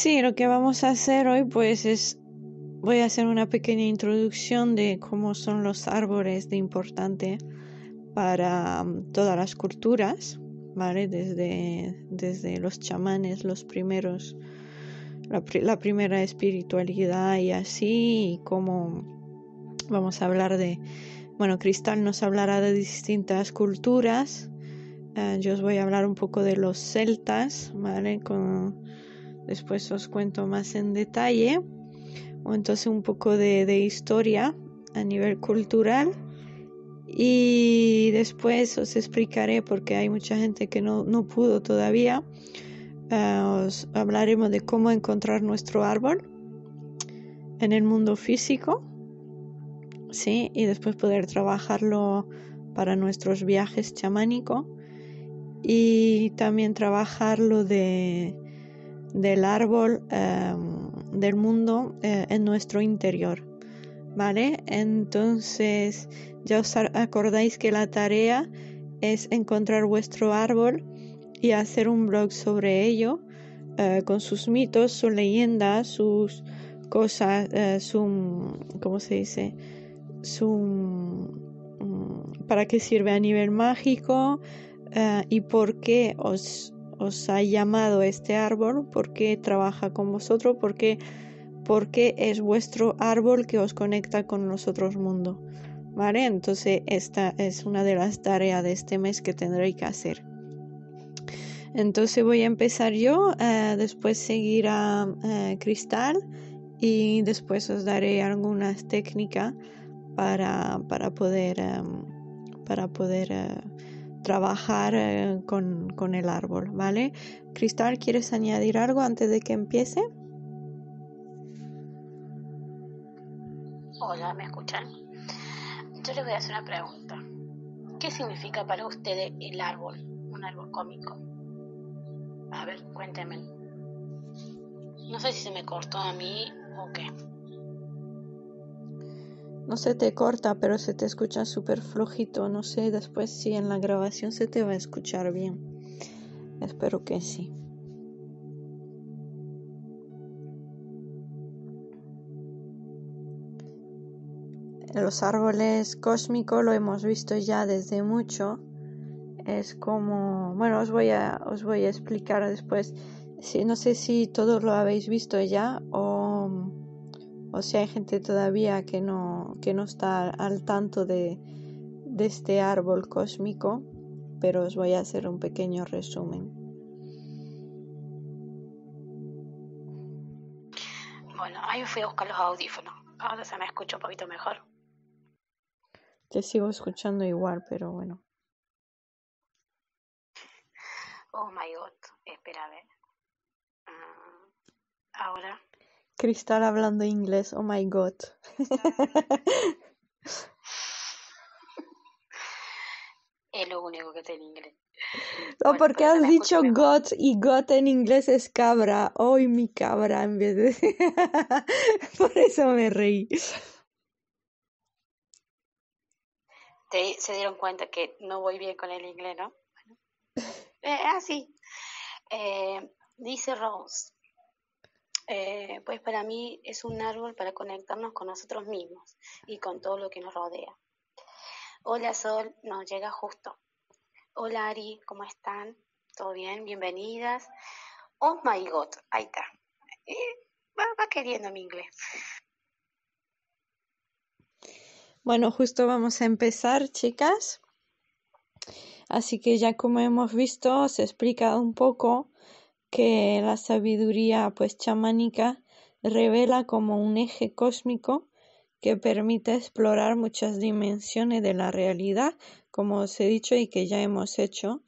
Sí, lo que vamos a hacer hoy pues es voy a hacer una pequeña introducción de cómo son los árboles de importante para mm, todas las culturas, ¿vale? Desde, desde los chamanes, los primeros, la, primera espiritualidad y así, y cómo vamos a hablar de, bueno, Cristal nos hablará de distintas culturas, eh, yo os voy a hablar un poco de los celtas, ¿vale? Con, después os cuento más en detalle, o entonces un poco de, historia a nivel cultural. Y después os explicaré, porque hay mucha gente que no, pudo todavía, eh, os hablaremos de cómo encontrar nuestro árbol en el mundo físico, ¿sí? Y después poder trabajarlo para nuestros viajes chamánicos y también trabajar lo de del árbol em, del mundo eh, en nuestro interior. ¿Vale? Entonces ya os acordáis que la tarea es encontrar vuestro árbol y hacer un blog sobre ello eh, con sus mitos, sus leyendas, sus cosas, eh, su, ¿cómo se dice? Su, mm, para qué sirve a nivel mágico y por qué os os ha llamado este árbol, porque trabaja con vosotros, porque porque es vuestro árbol que os conecta con los otros mundos. ¿Vale? Entonces esta es una de las tareas de este mes que tendréis que hacer. Entonces voy a empezar yo, eh, después seguir a eh, Cristal y después os daré algunas técnicas para, para poder, em, para poder eh, trabajar eh, con, el árbol, ¿vale? Cristal, ¿quieres añadir algo antes de que empiece? Hola, ¿me escuchan? Yo les voy a hacer una pregunta. ¿Qué significa para ustedes el árbol, un árbol cómico? A ver, cuénteme No sé si se me cortó a mí o qué no se te corta, pero se te escucha súper flojito. No sé después si en la grabación se te va a escuchar bien. Espero que sí. Los árboles cósmicos lo hemos visto ya desde mucho. Es como, bueno, os voy a, os voy a explicar después. no sé si todos lo habéis visto ya o o sea, hay gente todavía que no, que no está al tanto de, este árbol cósmico, pero os voy a hacer un pequeño resumen. Bueno, ahí fui a buscar los audífonos. Ahora se me escucha un poquito mejor. Te sigo escuchando igual, pero bueno. Oh my god, espera a ver. Ah, ahora. Cristal hablando inglés, oh my god. es lo único que tiene inglés. ¿O porque has dicho God y got en inglés es cabra. Hoy mi cabra en vez de. Por eso me reí. se dieron cuenta que no voy bien con el inglés, ¿no? Eh, así. Ah, eh, dice Rose. Eh, pues para mí es un árbol para conectarnos con nosotros mismos y con todo lo que nos rodea. Hola Sol, nos llega justo. Hola Ari, ¿cómo están? ¿Todo bien? Bienvenidas. Oh my god, ahí está. Eh, va queriendo mi inglés. Bueno, justo vamos a empezar, chicas. Así que ya como hemos visto, se explica un poco que la sabiduría pues chamánica revela como un eje cósmico que permite explorar muchas dimensiones de la realidad, como os he dicho y que ya hemos hecho.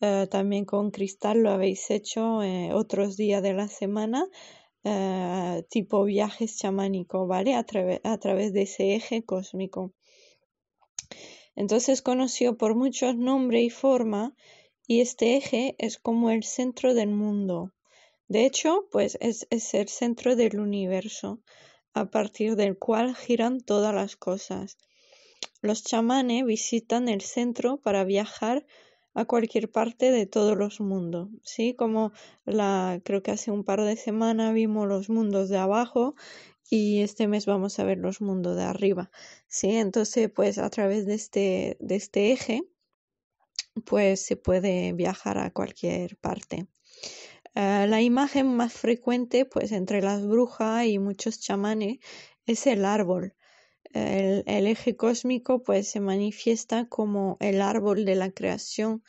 Eh, también con Cristal lo habéis hecho eh, otros días de la semana, eh, tipo viajes chamánicos, ¿vale? A, a través de ese eje cósmico. Entonces, conocido por muchos nombres y formas, y este eje es como el centro del mundo. De hecho, pues es, el centro del universo, a partir del cual giran todas las cosas. Los chamanes visitan el centro para viajar a cualquier parte de todos los mundos, ¿sí? Como la, creo que hace un par de semanas vimos los mundos de abajo y este mes vamos a ver los mundos de arriba, ¿sí? Entonces, pues a través de este, de este eje pues se puede viajar a cualquier parte. Ah, la imagen más frecuente, pues entre las brujas y muchos chamanes, es el árbol. El, eje cósmico, pues se manifiesta como el árbol de la creación,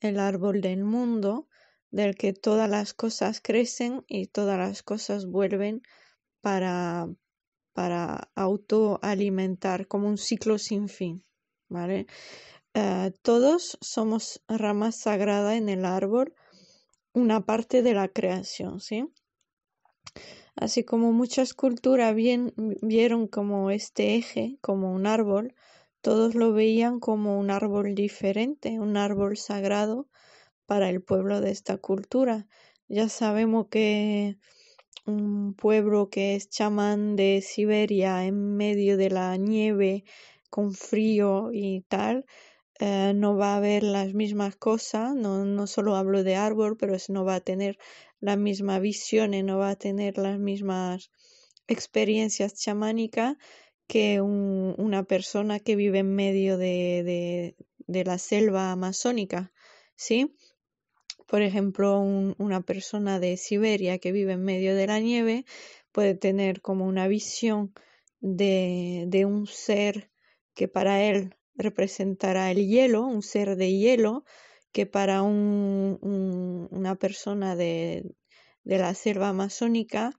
el árbol del mundo, del que todas las cosas crecen y todas las cosas vuelven para, para autoalimentar, como un ciclo sin fin. ¿vale? Eh, todos somos rama sagrada en el árbol, una parte de la creación, ¿sí? Así como muchas culturas vieron como este eje, como un árbol, todos lo veían como un árbol diferente, un árbol sagrado para el pueblo de esta cultura. Ya sabemos que un pueblo que es chamán de Siberia en medio de la nieve, con frío y tal, eh, no va a haber las mismas cosas, no, no solo hablo de árbol, pero no va a tener las mismas visiones, no va a tener las mismas experiencias chamánicas que una persona que vive en medio de, de, la selva amazónica, ¿sí? Por ejemplo, una persona de Siberia que vive en medio de la nieve puede tener como una visión de, de un ser que para él representará el hielo, un ser de hielo, que para una persona de, la selva amazónica,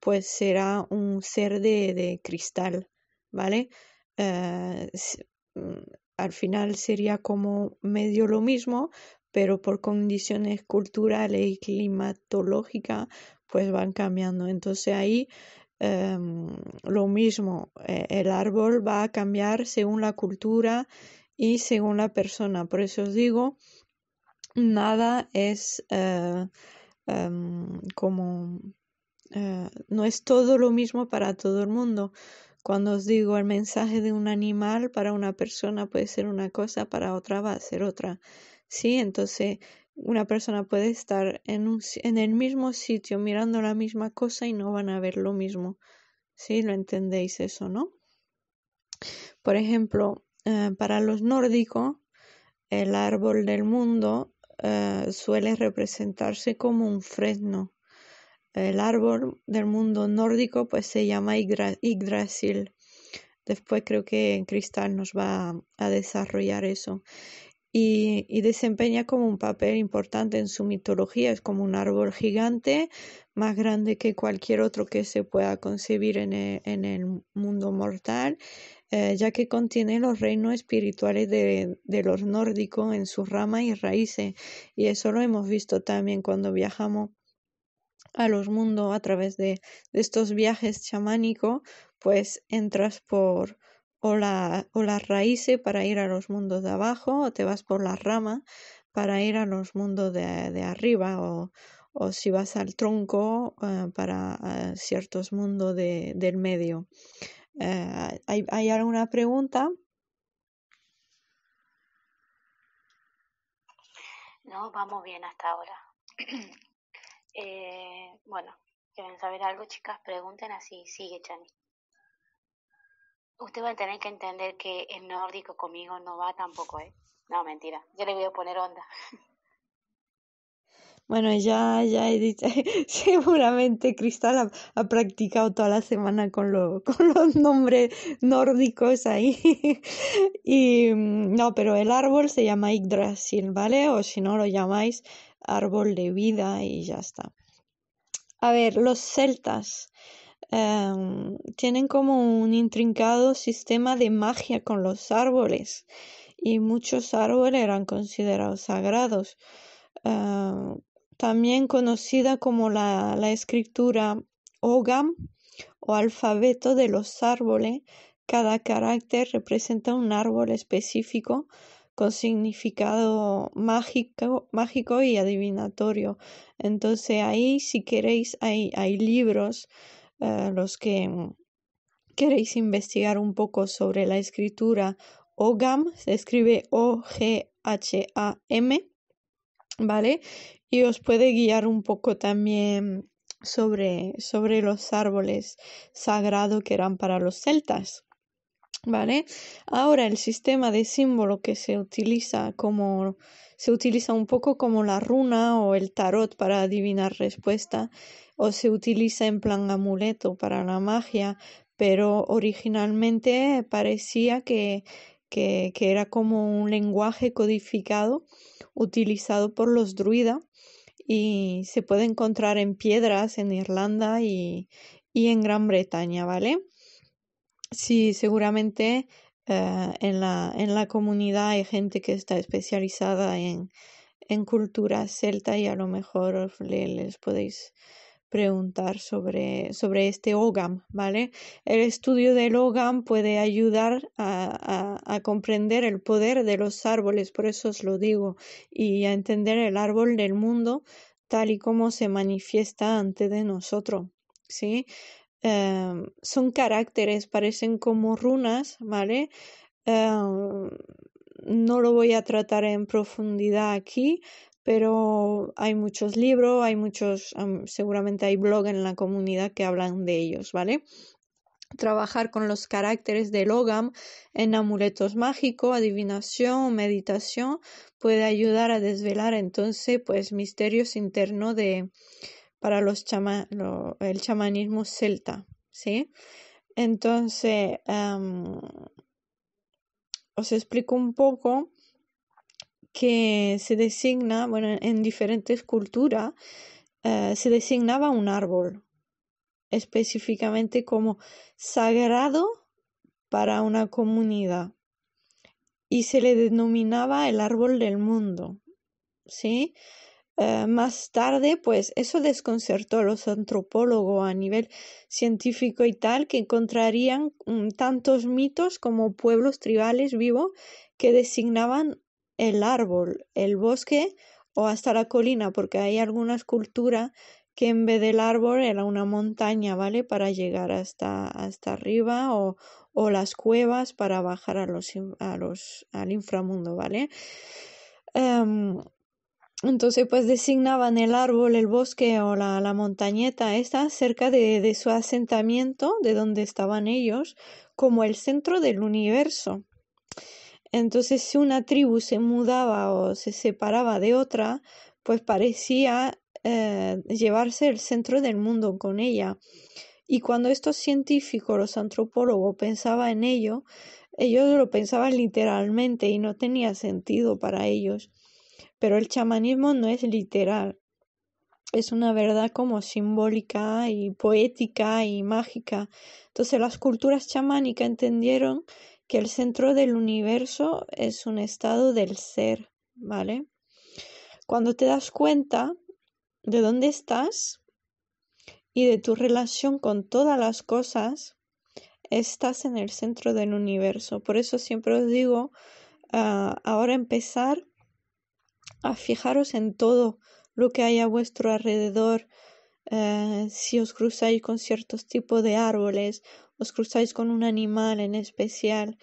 pues será un ser de, cristal, ¿vale? Eh, mm, al final sería como medio lo mismo, pero por condiciones culturales y climatológicas, pues van cambiando. Entonces ahí Em, lo mismo, eh, el árbol va a cambiar según la cultura y según la persona. Por eso os digo, nada es eh, em, como... Eh, no es todo lo mismo para todo el mundo. Cuando os digo el mensaje de un animal para una persona puede ser una cosa, para otra va a ser otra. Sí, entonces una persona puede estar en, en el mismo sitio mirando la misma cosa y no van a ver lo mismo. ¿Sí? ¿Lo entendéis eso, no? Por ejemplo, eh, para los nórdicos, el árbol del mundo eh, suele representarse como un fresno. El árbol del mundo nórdico pues se llama Yggdrasil. Después creo que en Cristal nos va a desarrollar eso y, desempeña como un papel importante en su mitología. Es como un árbol gigante, más grande que cualquier otro que se pueda concebir en e, el, mundo mortal, eh, ya que contiene los reinos espirituales de, los nórdicos en sus ramas y raíces. Y eso lo hemos visto también cuando viajamos a los mundos a través de, de estos viajes chamánicos, pues entras por, o, las raíces para ir a los mundos de abajo o te vas por la rama para ir a los mundos de, arriba o, si vas al tronco eh, para eh, ciertos mundos de, del medio. Eh, ¿hay, alguna pregunta? No, vamos bien hasta ahora. bueno, quieren saber algo, chicas, pregunten así. Sigue, Chani. Usted va a tener que entender que el nórdico conmigo no va tampoco, ¿eh? No, mentira. Yo le voy a poner onda. Bueno, ya, ya he dicho, seguramente Cristal ha, practicado toda la semana con, lo, con los nombres nórdicos ahí. y mm, no, pero el árbol se llama Yggdrasil, ¿vale? O si no lo llamáis árbol de vida y ya está. A ver, los celtas. Em, tienen como un intrincado sistema de magia con los árboles y muchos árboles eran considerados sagrados. Em, también conocida como la, la escritura Ogam o alfabeto de los árboles, cada carácter representa un árbol específico con significado mágico, mágico y adivinatorio. Entonces ahí, si queréis, hay libros los que mm, queréis investigar un poco sobre la escritura OGAM, se escribe O-G-H-A-M, ¿vale? Y os puede guiar un poco también sobre, sobre los árboles sagrados que eran para los celtas. ¿Vale? Ahora el sistema de símbolo que se utiliza como se utiliza un poco como la runa o el tarot para adivinar respuesta o se utiliza en plan amuleto para la magia, pero originalmente parecía que, era como un lenguaje codificado utilizado por los druidas y se puede encontrar en piedras en Irlanda y, y en Gran Bretaña, ¿vale? Sí, seguramente eh, en, la, en la comunidad hay gente que está especializada en, en cultura celta y a lo mejor le, les podéis preguntar sobre, sobre este OGAM, ¿vale? El estudio del OGAM puede ayudar a, a, a, comprender el poder de los árboles, por eso os lo digo, y a entender el árbol del mundo tal y como se manifiesta ante de nosotros, ¿sí? Em, son caracteres, parecen como runas, ¿vale? Em, no lo voy a tratar en profundidad aquí, pero hay muchos libros, hay muchos, em, seguramente hay blogs en la comunidad que hablan de ellos, ¿vale? Trabajar con los caracteres de Logam en amuletos mágicos, adivinación, meditación, puede ayudar a desvelar entonces pues misterios internos de, para los el chamanismo celta, ¿sí? Entonces, em, os explico un poco que se designa, bueno, en diferentes culturas eh, se designaba un árbol específicamente como sagrado para una comunidad y se le denominaba el árbol del mundo, ¿sí? Eh, más tarde, pues eso desconcertó a los antropólogos a nivel científico y tal, que encontrarían mm, tantos mitos como pueblos tribales vivos que designaban el árbol, el bosque o hasta la colina, porque hay algunas culturas que en vez del árbol era una montaña, ¿vale? Para llegar hasta, hasta arriba o, las cuevas para bajar a los, a los, al inframundo, ¿vale? Em, entonces, pues designaban el árbol, el bosque o la, montañeta esta cerca de, su asentamiento, de donde estaban ellos, como el centro del universo. Entonces, si una tribu se mudaba o se separaba de otra, pues parecía eh, llevarse el centro del mundo con ella. Y cuando estos científicos, los antropólogos, pensaban en ello, ellos lo pensaban literalmente y no tenía sentido para ellos pero el chamanismo no es literal. Es una verdad como simbólica y poética y mágica. Entonces las culturas chamánicas entendieron que el centro del universo es un estado del ser, ¿vale? Cuando te das cuenta de dónde estás y de tu relación con todas las cosas, estás en el centro del universo. Por eso siempre os digo, ah, ahora empezar a fijaros en todo lo que hay a vuestro alrededor, eh, si os cruzáis con ciertos tipos de árboles, os cruzáis con un animal en especial,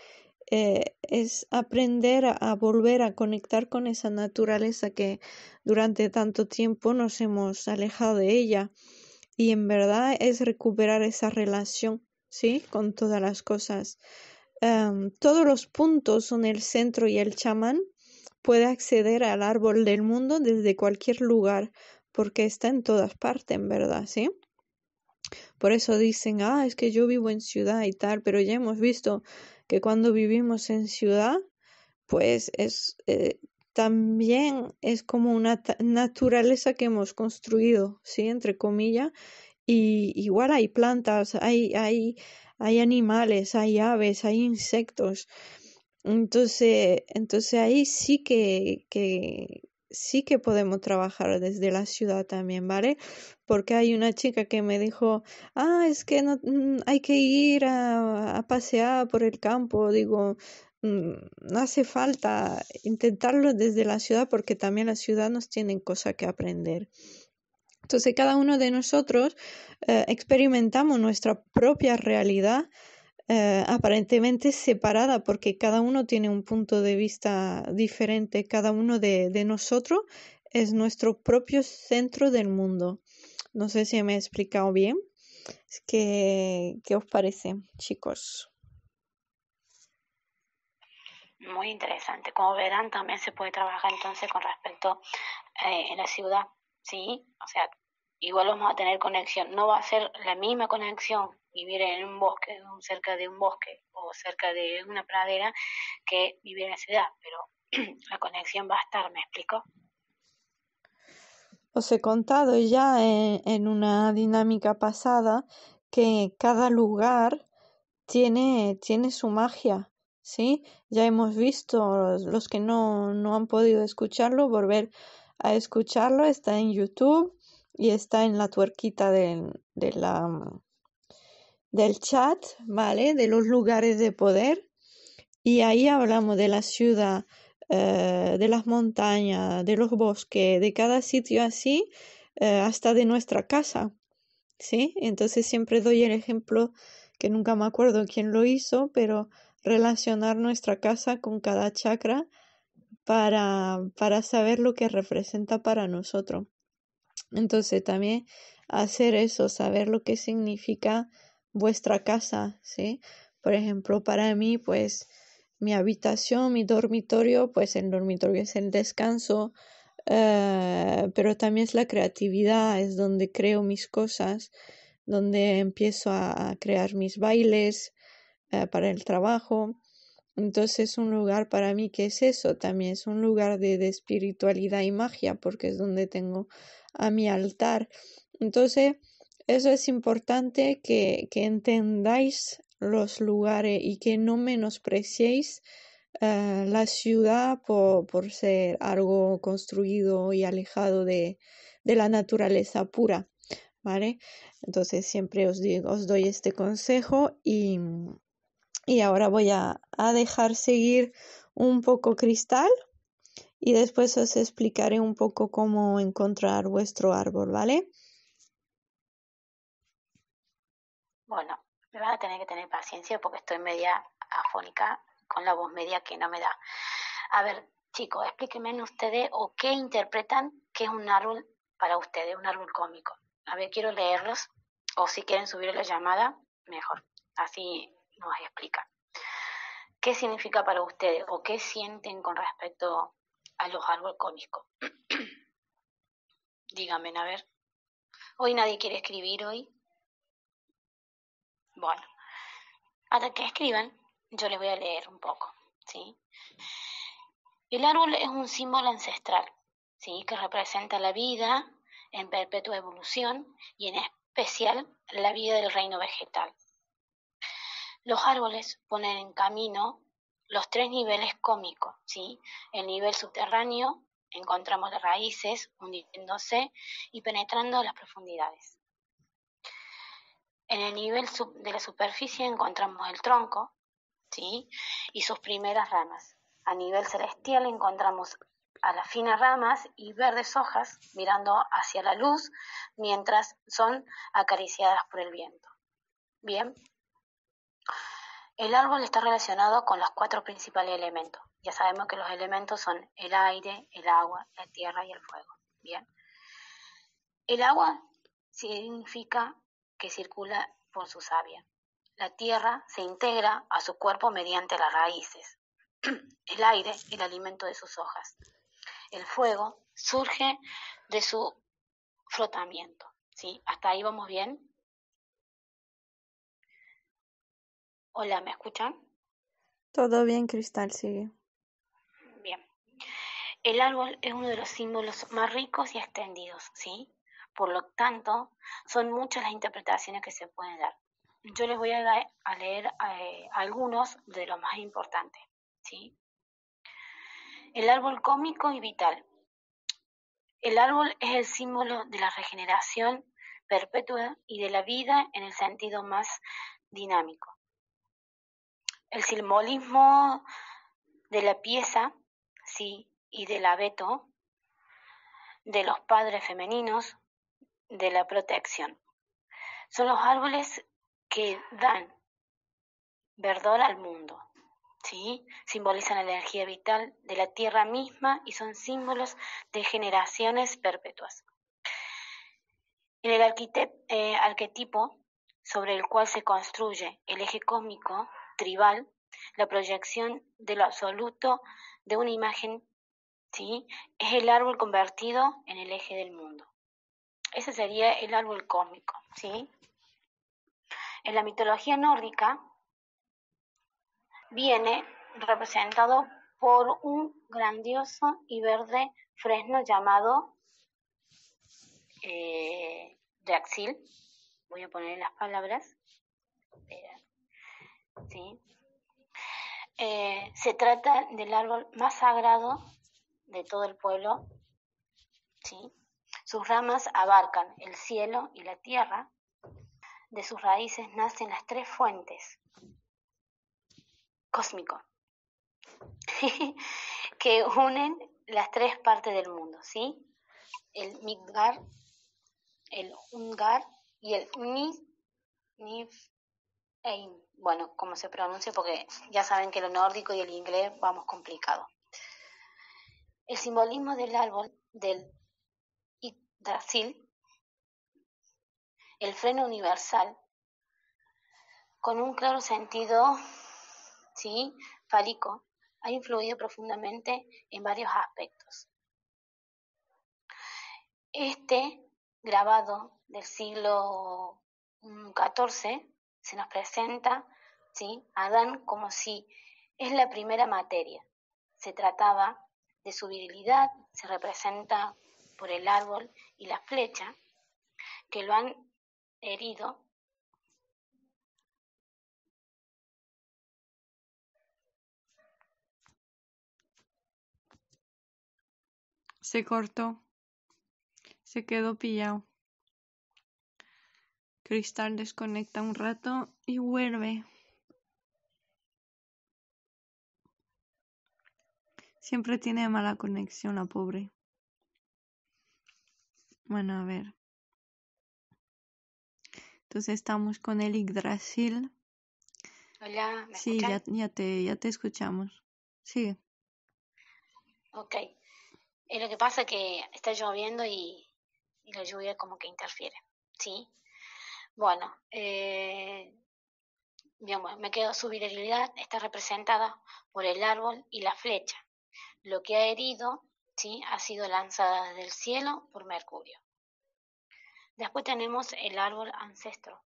eh, es aprender a, volver a conectar con esa naturaleza que durante tanto tiempo nos hemos alejado de ella. Y en verdad es recuperar esa relación, ¿sí? Con todas las cosas. Em, todos los puntos son el centro y el chamán puede acceder al árbol del mundo desde cualquier lugar, porque está en todas partes, en verdad, ¿sí? Por eso dicen, ah, es que yo vivo en ciudad y tal, pero ya hemos visto que cuando vivimos en ciudad, pues es eh, también es como una naturaleza que hemos construido, ¿sí? Entre comillas, y igual hay plantas, hay, hay, hay animales, hay aves, hay insectos. Entonces, entonces ahí sí que, sí que podemos trabajar desde la ciudad también, ¿vale? Porque hay una chica que me dijo, ah, es que no, mm, hay que ir a, pasear por el campo, digo, mm, no hace falta intentarlo desde la ciudad porque también la ciudad nos tienen cosas que aprender. Entonces cada uno de nosotros eh, experimentamos nuestra propia realidad eh, aparentemente separada porque cada uno tiene un punto de vista diferente, cada uno de, nosotros es nuestro propio centro del mundo. No sé si me he explicado bien. que os parece, chicos? Muy interesante. Como verán, también se puede trabajar entonces con respecto a eh, en la ciudad, ¿sí? O sea, igual vamos a tener conexión. No va a ser la misma conexión vivir en un bosque, cerca de un bosque o cerca de una pradera que vivir en la ciudad, pero la conexión va a estar, ¿me explico? Os he contado ya eh, en, una dinámica pasada que cada lugar tiene, tiene su magia, ¿sí? Ya hemos visto, los, que no, no han podido escucharlo, volver a escucharlo, está en YouTube y está en la tuerquita mm, del chat, ¿vale? De los lugares de poder. Y ahí hablamos de la ciudad, eh, de las montañas, de los bosques, de cada sitio así, eh, hasta de nuestra casa, ¿sí? Entonces siempre doy el ejemplo que nunca me acuerdo quién lo hizo, pero relacionar nuestra casa con cada chakra para, para saber lo que representa para nosotros. Entonces también hacer eso, saber lo que significa vuestra casa, ¿sí? Por ejemplo, para mí, pues mi habitación, mi dormitorio, pues el dormitorio es el descanso, eh, pero también es la creatividad, es donde creo mis cosas, donde empiezo a crear mis bailes eh, para el trabajo. Entonces un lugar para mí que es eso, también es un lugar de, espiritualidad y magia, porque es donde tengo a mi altar. Entonces, eso es importante que, que entendáis los lugares y que no menospreciéis eh, la ciudad por, por, ser algo construido y alejado de, de, la naturaleza pura, ¿vale? Entonces siempre os os doy este consejo y, y ahora voy a, dejar seguir un poco cristal y después os explicaré un poco cómo encontrar vuestro árbol, ¿vale? Bueno, me van a tener que tener paciencia porque estoy media afónica con la voz media que no me da. A ver, chicos, explíquenme ustedes o qué interpretan que es un árbol para ustedes, un árbol cómico. A ver, quiero leerlos o si quieren subir la llamada, mejor. Así no hay a explicar ¿Qué significa para ustedes o qué sienten con respecto a los árboles cómicos? Díganme, a ver. Hoy nadie quiere escribir hoy. Bueno, hasta que escriban, yo les voy a leer un poco, ¿sí? El árbol es un símbolo ancestral, ¿sí? Que representa la vida en perpetua evolución y en especial la vida del reino vegetal. Los árboles ponen en camino los tres niveles cómicos, ¿sí? El nivel subterráneo, encontramos las raíces hundiéndose y penetrando las profundidades. En el nivel de la superficie encontramos el tronco, ¿sí? Y sus primeras ramas. A nivel celestial encontramos a las finas ramas y verdes hojas mirando hacia la luz mientras son acariciadas por el viento. Bien. El árbol está relacionado con los cuatro principales elementos. Ya sabemos que los elementos son el aire, el agua, la tierra y el fuego. Bien. El agua significa que circula por su savia. La tierra se integra a su cuerpo mediante las raíces. El aire, el alimento de sus hojas. El fuego surge de su frotamiento. Hasta ahí vamos bien. Hola, ¿me escuchan? Todo bien, Cristal, sigue. Bien. El árbol es uno de los símbolos más ricos y extendidos, ¿sí? Por lo tanto, son muchas las interpretaciones que se pueden dar. Yo les voy a, leer, eh, algunos de los más importantes, ¿sí? El árbol cómico y vital. El árbol es el símbolo de la regeneración perpetua y de la vida en el sentido más dinámico el simbolismo de la pieza, sí, y del abeto, de los padres femeninos, de la protección. Son los árboles que dan verdor al mundo, ¿sí? Simbolizan la energía vital de la tierra misma y son símbolos de generaciones perpetuas. En el eh, arquetipo sobre el cual se construye el eje cósmico tribal, la proyección de lo absoluto de una imagen, ¿sí? es el árbol convertido en el eje del mundo. Ese sería el árbol cósmico. ¿sí? En la mitología nórdica viene representado por un grandioso y verde fresno llamado eh, Voy a poner las palabras. Espera. ¿sí? Eh, se trata del árbol más sagrado de todo el pueblo. ¿sí? Sus ramas abarcan el cielo y la tierra. De sus raíces nacen las tres fuentes. Cósmico. que unen las tres partes del mundo, ¿sí? El Midgar, el Ungar y el Nif bueno, como se pronuncia, porque ya saben que lo nórdico y el inglés vamos complicado. El simbolismo del árbol del Yggdrasil, el freno universal, con un claro sentido ¿sí? fálico, ha influido profundamente en varios aspectos. Este grabado del siglo XIV se nos presenta ¿sí? Adán como si es la primera materia. Se trataba de su virilidad, se representa por el árbol y la flecha que lo han herido. Se cortó, se quedó pillado. Cristal desconecta un rato y vuelve. Siempre tiene mala conexión la pobre. Bueno, a ver. Entonces estamos con el Yggdrasil. Hola, ¿me Sí, ya, te, ya te escuchamos. Sigue. Ok. Eh, lo que pasa es que está lloviendo y, y la lluvia como que interfiere, ¿sí? Eh, bueno, me quedo su virilidad está representada por el árbol y la flecha. Lo que ha herido, sí, ha sido lanzada del cielo por Mercurio. Después tenemos el árbol ancestro.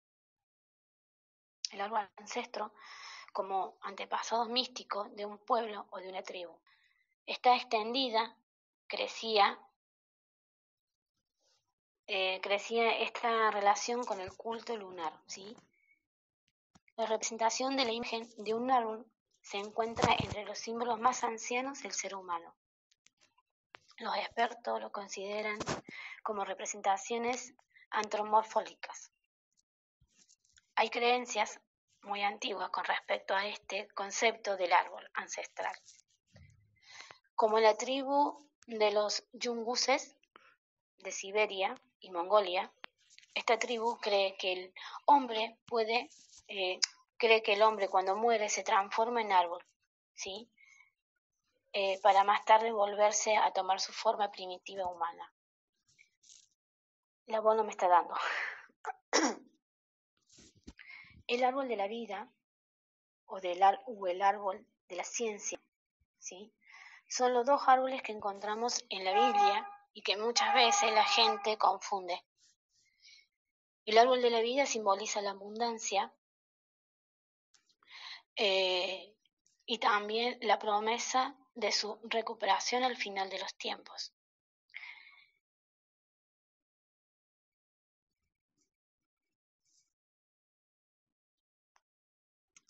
El árbol ancestro como antepasado místico de un pueblo o de una tribu. Está extendida, crecía eh, crecía esta relación con el culto lunar. La representación de la imagen de un árbol se encuentra entre los símbolos más ancianos del ser humano. Los expertos lo consideran como representaciones antromorfólicas. Hay creencias muy antiguas con respecto a este concepto del árbol ancestral, como la tribu de los yunguses de Siberia, y Mongolia, esta tribu cree que el hombre puede, eh, cree que el hombre cuando muere se transforma en árbol, ¿sí? Eh, para más tarde volverse a tomar su forma primitiva humana. La voz no me está dando. el árbol de la vida o, del o el árbol de la ciencia, ¿sí? Son los dos árboles que encontramos en la Biblia y que muchas veces la gente confunde. El árbol de la vida simboliza la abundancia eh, y también la promesa de su recuperación al final de los tiempos.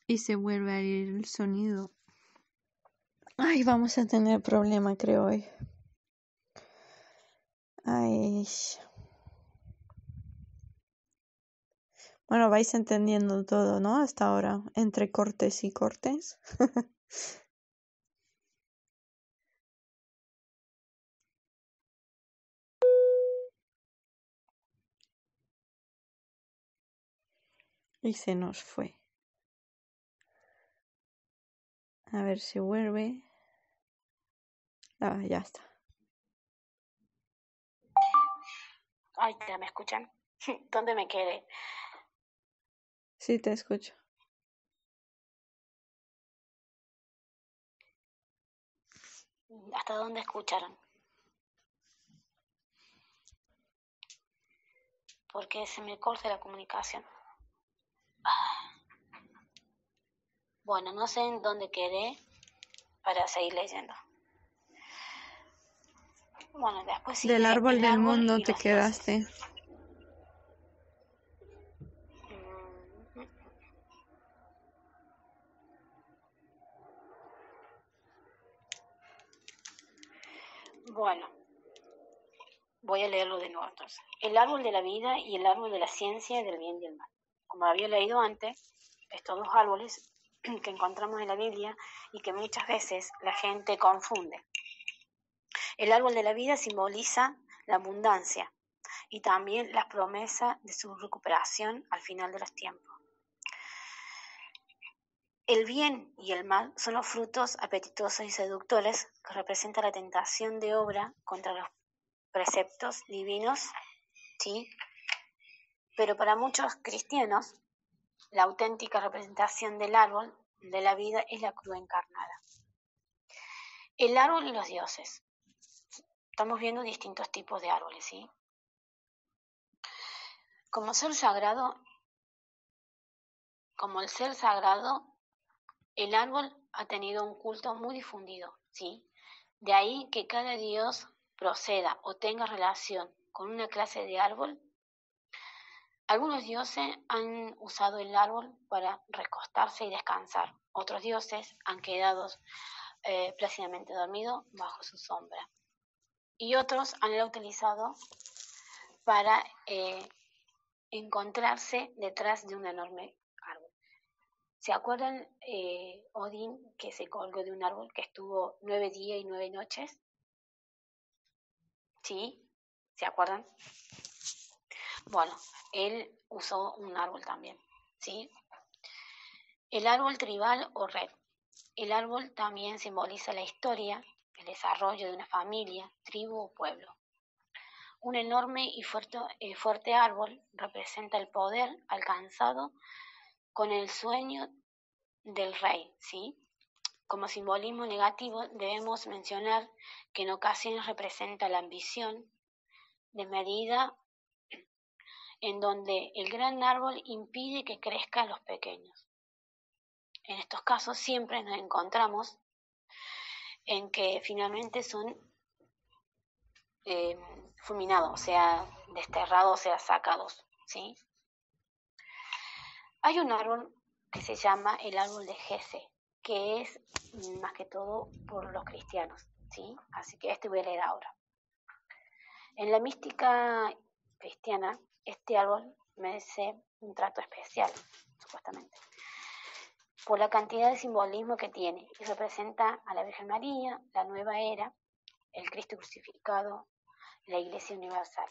Y se vuelve a ir el sonido. Ay, vamos a tener problema, creo hoy. Ay. Bueno, vais entendiendo todo, ¿no? Hasta ahora, entre cortes y cortes. y se nos fue. A ver si vuelve. Ah, ya está. Ay, ya me escuchan. ¿Dónde me quedé? Sí, te escucho. ¿Hasta dónde escucharon? Porque se me corta la comunicación. Bueno, no sé en dónde quedé para seguir leyendo. Pues del árbol del mundo te quedaste. Bueno, voy a leerlo de nuevo entonces. El árbol de la vida y el árbol de la ciencia del bien y del mal. Como había leído antes, estos dos árboles que encontramos en la Biblia y que muchas veces la gente confunde. El árbol de la vida simboliza la abundancia y también la promesa de su recuperación al final de los tiempos. El bien y el mal son los frutos apetitosos y seductores que representan la tentación de obra contra los preceptos divinos, ¿sí? Pero para muchos cristianos, la auténtica representación del árbol de la vida es la cruz encarnada. El árbol y los dioses. Estamos viendo distintos tipos de árboles, ¿sí? Como ser sagrado, como el ser sagrado, el árbol ha tenido un culto muy difundido, ¿sí? De ahí que cada dios proceda o tenga relación con una clase de árbol. Algunos dioses han usado el árbol para recostarse y descansar. Otros dioses han quedado eh, plácidamente dormidos bajo su sombra y otros han utilizado para eh, encontrarse detrás de un enorme árbol. ¿Se acuerdan eh, Odín que se colgó de un árbol que estuvo nueve días y nueve noches? ¿Sí? ¿Se acuerdan? Bueno, él usó un árbol también, ¿sí? El árbol tribal o red. El árbol también simboliza la historia, desarrollo de una familia, tribu o pueblo. Un enorme y eh, fuerte, árbol representa el poder alcanzado con el sueño del rey, ¿sí? Como simbolismo negativo debemos mencionar que en ocasiones representa la ambición de medida en donde el gran árbol impide que crezcan los pequeños. En estos casos siempre nos encontramos en que finalmente son eh, fulminados, o sea, desterrados, o sea, sacados. ¿sí? Hay un árbol que se llama el árbol de Jesse, que es más que todo por los cristianos. ¿sí? Así que este voy a leer ahora. En la mística cristiana, este árbol merece un trato especial, supuestamente por la cantidad de simbolismo que tiene, y representa a la Virgen María, la nueva era, el Cristo crucificado, la Iglesia Universal,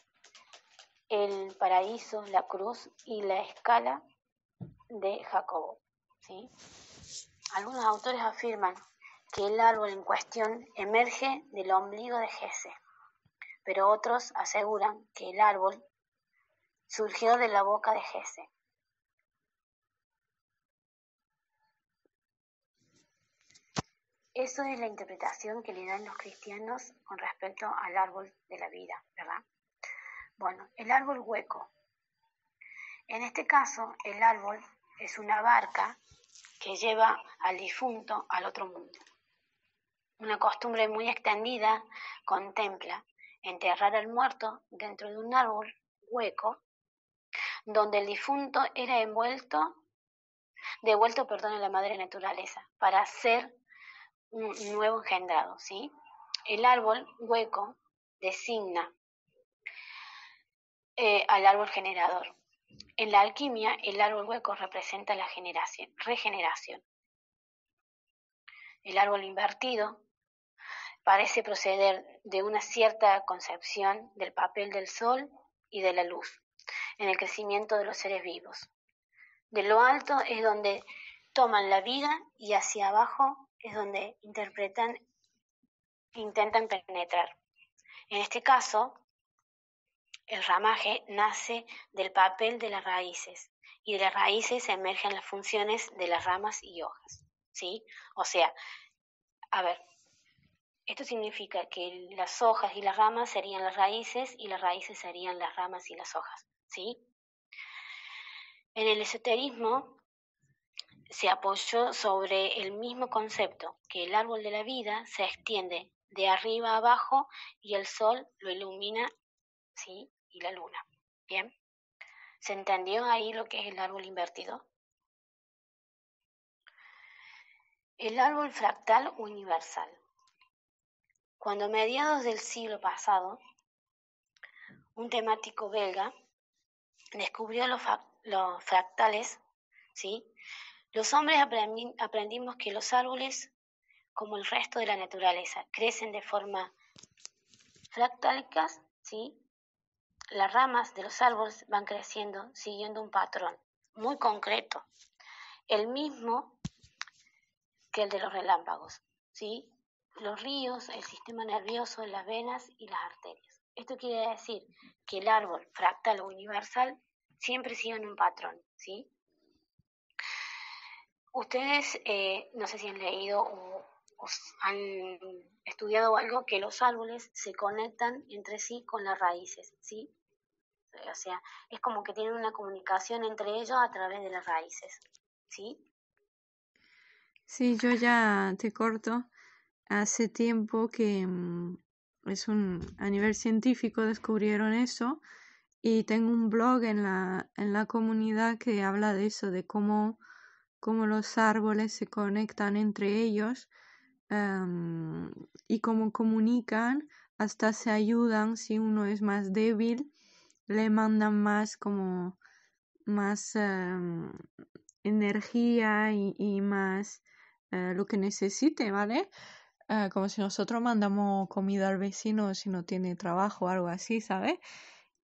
el paraíso, la cruz y la escala de Jacobo. ¿sí? Algunos autores afirman que el árbol en cuestión emerge del ombligo de Jesse, pero otros aseguran que el árbol surgió de la boca de Jesse. Eso es la interpretación que le dan los cristianos con respecto al árbol de la vida, ¿verdad? Bueno, el árbol hueco. En este caso, el árbol es una barca que lleva al difunto al otro mundo. Una costumbre muy extendida contempla enterrar al muerto dentro de un árbol hueco donde el difunto era envuelto, devuelto, perdón, a la madre naturaleza para ser nuevo engendrado, ¿sí? El árbol hueco designa eh, al árbol generador. En la alquimia, el árbol hueco representa la generación, regeneración. El árbol invertido parece proceder de una cierta concepción del papel del sol y de la luz en el crecimiento de los seres vivos. De lo alto es donde toman la vida y hacia abajo es donde interpretan e intentan penetrar. En este caso, el ramaje nace del papel de las raíces y de las raíces emergen las funciones de las ramas y hojas. O sea, a ver, esto significa que las hojas y las ramas serían las raíces y las raíces serían las ramas y las hojas. ¿sí? En el esoterismo se apoyó sobre el mismo concepto, que el árbol de la vida se extiende de arriba a abajo y el sol lo ilumina, ¿sí? Y la luna. ¿Bien? ¿Se entendió ahí lo que es el árbol invertido? El árbol fractal universal. Cuando mediados del siglo pasado, un temático belga descubrió los fractales, ¿sí? Los hombres aprendimos que los árboles, como el resto de la naturaleza, crecen de forma fractálica, ¿sí? Las ramas de los árboles van creciendo siguiendo un patrón muy concreto, el mismo que el de los relámpagos, ¿sí? Los ríos, el sistema nervioso, las venas y las arterias. Esto quiere decir que el árbol fractal o universal siempre sigue en un patrón, ¿sí? Ustedes, eh, no sé si han leído o, han estudiado algo, que los árboles se conectan entre sí con las raíces, ¿sí? O sea, es como que tienen una comunicación entre ellos a través de las raíces, ¿sí? Sí, yo ya te corto. Hace tiempo que mm, es un, a nivel científico descubrieron eso y tengo un blog en la, en la comunidad que habla de eso, de cómo cómo los árboles se conectan entre ellos em, y cómo comunican, hasta se ayudan si uno es más débil, le mandan más como más em, energía y, más eh, lo que necesite, ¿vale? Eh, como si nosotros mandamos comida al vecino si no tiene trabajo o algo así, ¿sabes?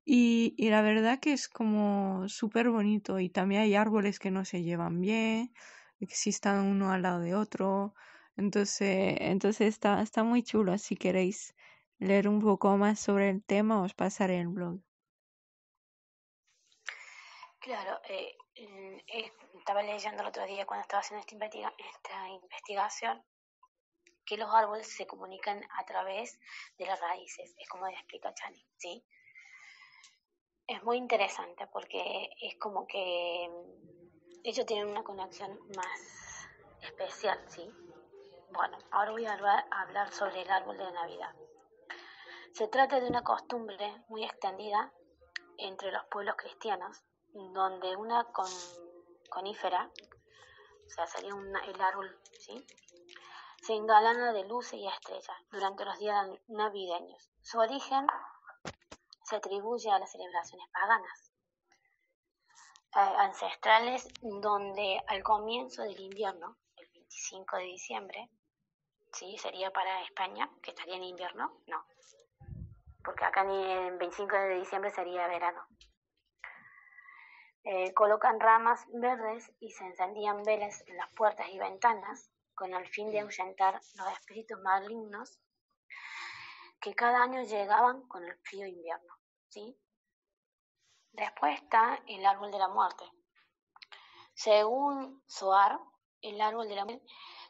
Y, la verdad que es como súper bonito y también hay árboles que no se llevan bien, que sí están uno al lado de otro. Entonces, entonces está, está muy chulo. Si queréis leer un poco más sobre el tema, os pasaré el blog. Claro, eh, mm, eh, estaba leyendo el otro día cuando estaba haciendo esta, esta investigación que los árboles se comunican a través de las raíces, es como le explica Chani, ¿sí? es muy interesante porque es como que mm, ellos tienen una conexión más especial, ¿sí? Bueno, ahora voy a hablar sobre el árbol de Navidad. Se trata de una costumbre muy extendida entre los pueblos cristianos, donde una conífera, o sea, sería el árbol, ¿sí? se engalana de luces y estrellas durante los días navideños. Su origen se atribuye a las celebraciones paganas eh, ancestrales, donde al comienzo del invierno, el 25 de diciembre, ¿sí? Sería para España, que estaría en invierno, no, porque acá ni el 25 de diciembre sería verano. Eh, colocan ramas verdes y se encendían velas en las puertas y ventanas con el fin de ahuyentar los espíritus malignos que cada año llegaban con el frío invierno. Después está el árbol de la muerte. Según Soar, el árbol de la muerte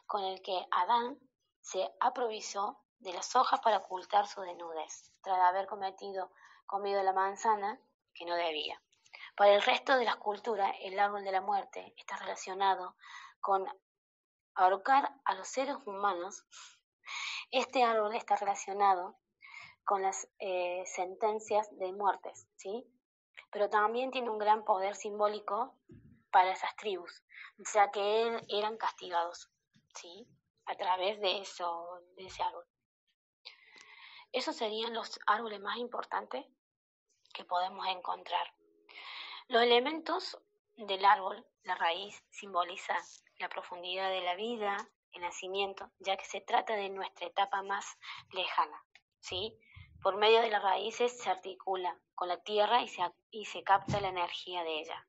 con el que Adán se aprovisó de las hojas para ocultar su desnudez, tras haber cometido, comido la manzana que no debía. Para el resto de las culturas, el árbol de la muerte está relacionado con ahorcar a los seres humanos. Este árbol está relacionado con las eh, sentencias de muertes, ¿sí? Pero también tiene un gran poder simbólico para esas tribus, ya que eran castigados, ¿sí? A través de eso, de ese árbol. Esos serían los árboles más importantes que podemos encontrar. Los elementos del árbol, la raíz, simboliza la profundidad de la vida, el nacimiento, ya que se trata de nuestra etapa más lejana, ¿sí? Por medio de las raíces se articula con la tierra y se, y se capta la energía de ella.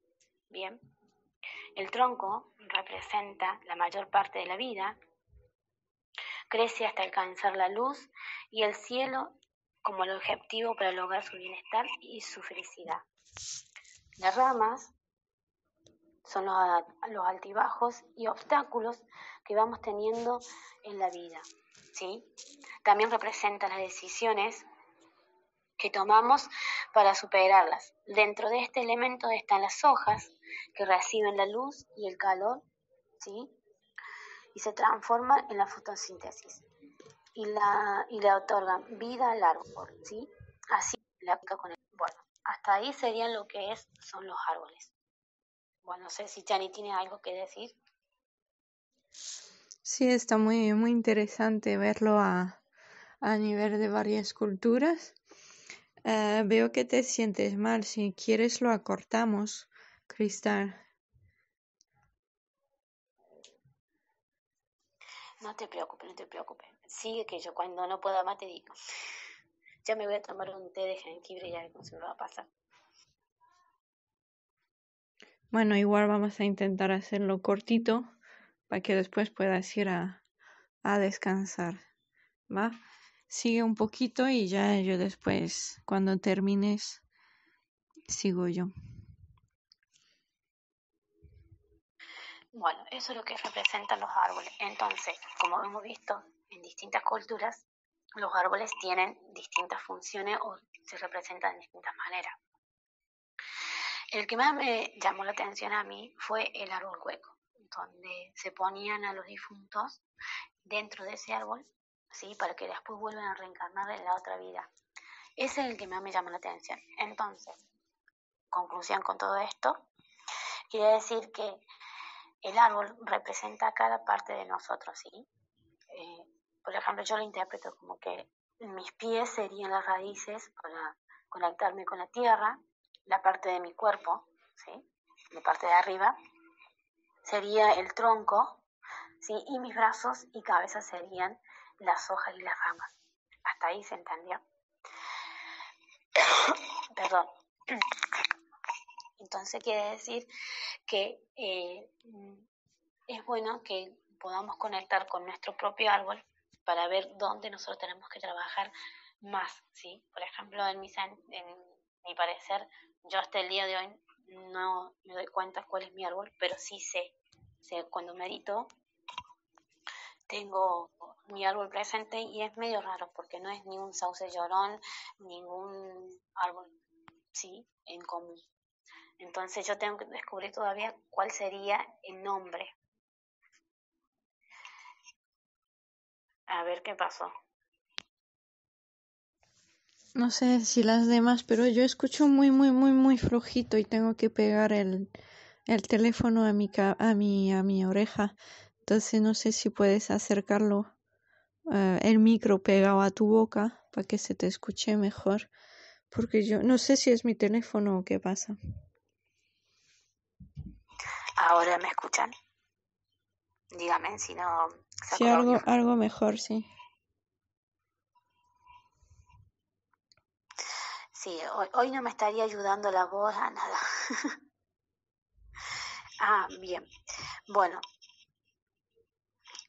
Bien. El tronco representa la mayor parte de la vida, crece hasta alcanzar la luz y el cielo como el objetivo para lograr su bienestar y su felicidad. Las ramas son los, los altibajos y obstáculos que vamos teniendo en la vida. ¿sí? También representa las decisiones que tomamos para superarlas. Dentro de este elemento están las hojas que reciben la luz y el calor, ¿sí? Y se transforman en la fotosíntesis y y le otorgan vida al árbol, ¿sí? Así la con el... Bueno, hasta ahí serían lo que es, son los árboles. Bueno, no sé si Chani tiene algo que decir. Sí, está muy, muy interesante verlo a, a nivel de varias culturas Ah, veo que te sientes mal. Si quieres lo acortamos, Cristal. No te preocupes, no te preocupes. Sigue que yo cuando no pueda más te digo. Ya me voy a tomar un té de jengibre ya que se me va a pasar. Bueno, igual vamos a intentar hacerlo cortito para que después puedas ir a, a descansar. ¿Va? sigue un poquito y ya yo después, cuando termines, sigo yo. Bueno, eso es lo que representan los árboles. Entonces, como hemos visto en distintas culturas, los árboles tienen distintas funciones o se representan de distintas maneras. El que más me llamó la atención a mí fue el árbol hueco, donde se ponían a los difuntos dentro de ese árbol para que después vuelvan a reencarnar en la otra vida. Ese es el que más me llama la atención. Entonces, conclusión con todo esto, quiere decir que el árbol representa cada parte de nosotros, ¿sí? Eh, por ejemplo, yo lo interpreto como que mis pies serían las raíces para conectarme con la tierra, la parte de mi cuerpo, ¿sí? La parte de arriba sería el tronco, ¿sí? Y mis brazos y cabeza serían las hojas y las ramas. Hasta ahí se entendió. Perdón. Entonces quiere decir que eh, es bueno que podamos conectar con nuestro propio árbol para ver dónde nosotros tenemos que trabajar más, ¿sí? Por ejemplo, en mi, en mi parecer, yo hasta el día de hoy no me doy cuenta cuál es mi árbol, pero sí sé, sé cuando medito tengo mi árbol presente y es medio raro porque no es ni un sauce llorón, ningún árbol, sí, en común. Entonces yo tengo que descubrir todavía cuál sería el nombre. A ver qué pasó. No sé si las demás, pero yo escucho muy, muy, muy, muy flojito y tengo que pegar el, el teléfono a mi, a mi, a mi oreja. Entonces no sé si puedes acercarlo ah, el micro pegado a tu boca para que se te escuche mejor. Porque yo no sé si es mi teléfono o qué pasa. Ahora me escuchan. Dígame si no. si algo, algo mejor, sí. Sí, hoy, hoy, no me estaría ayudando la voz a nada. ah, bien. Bueno,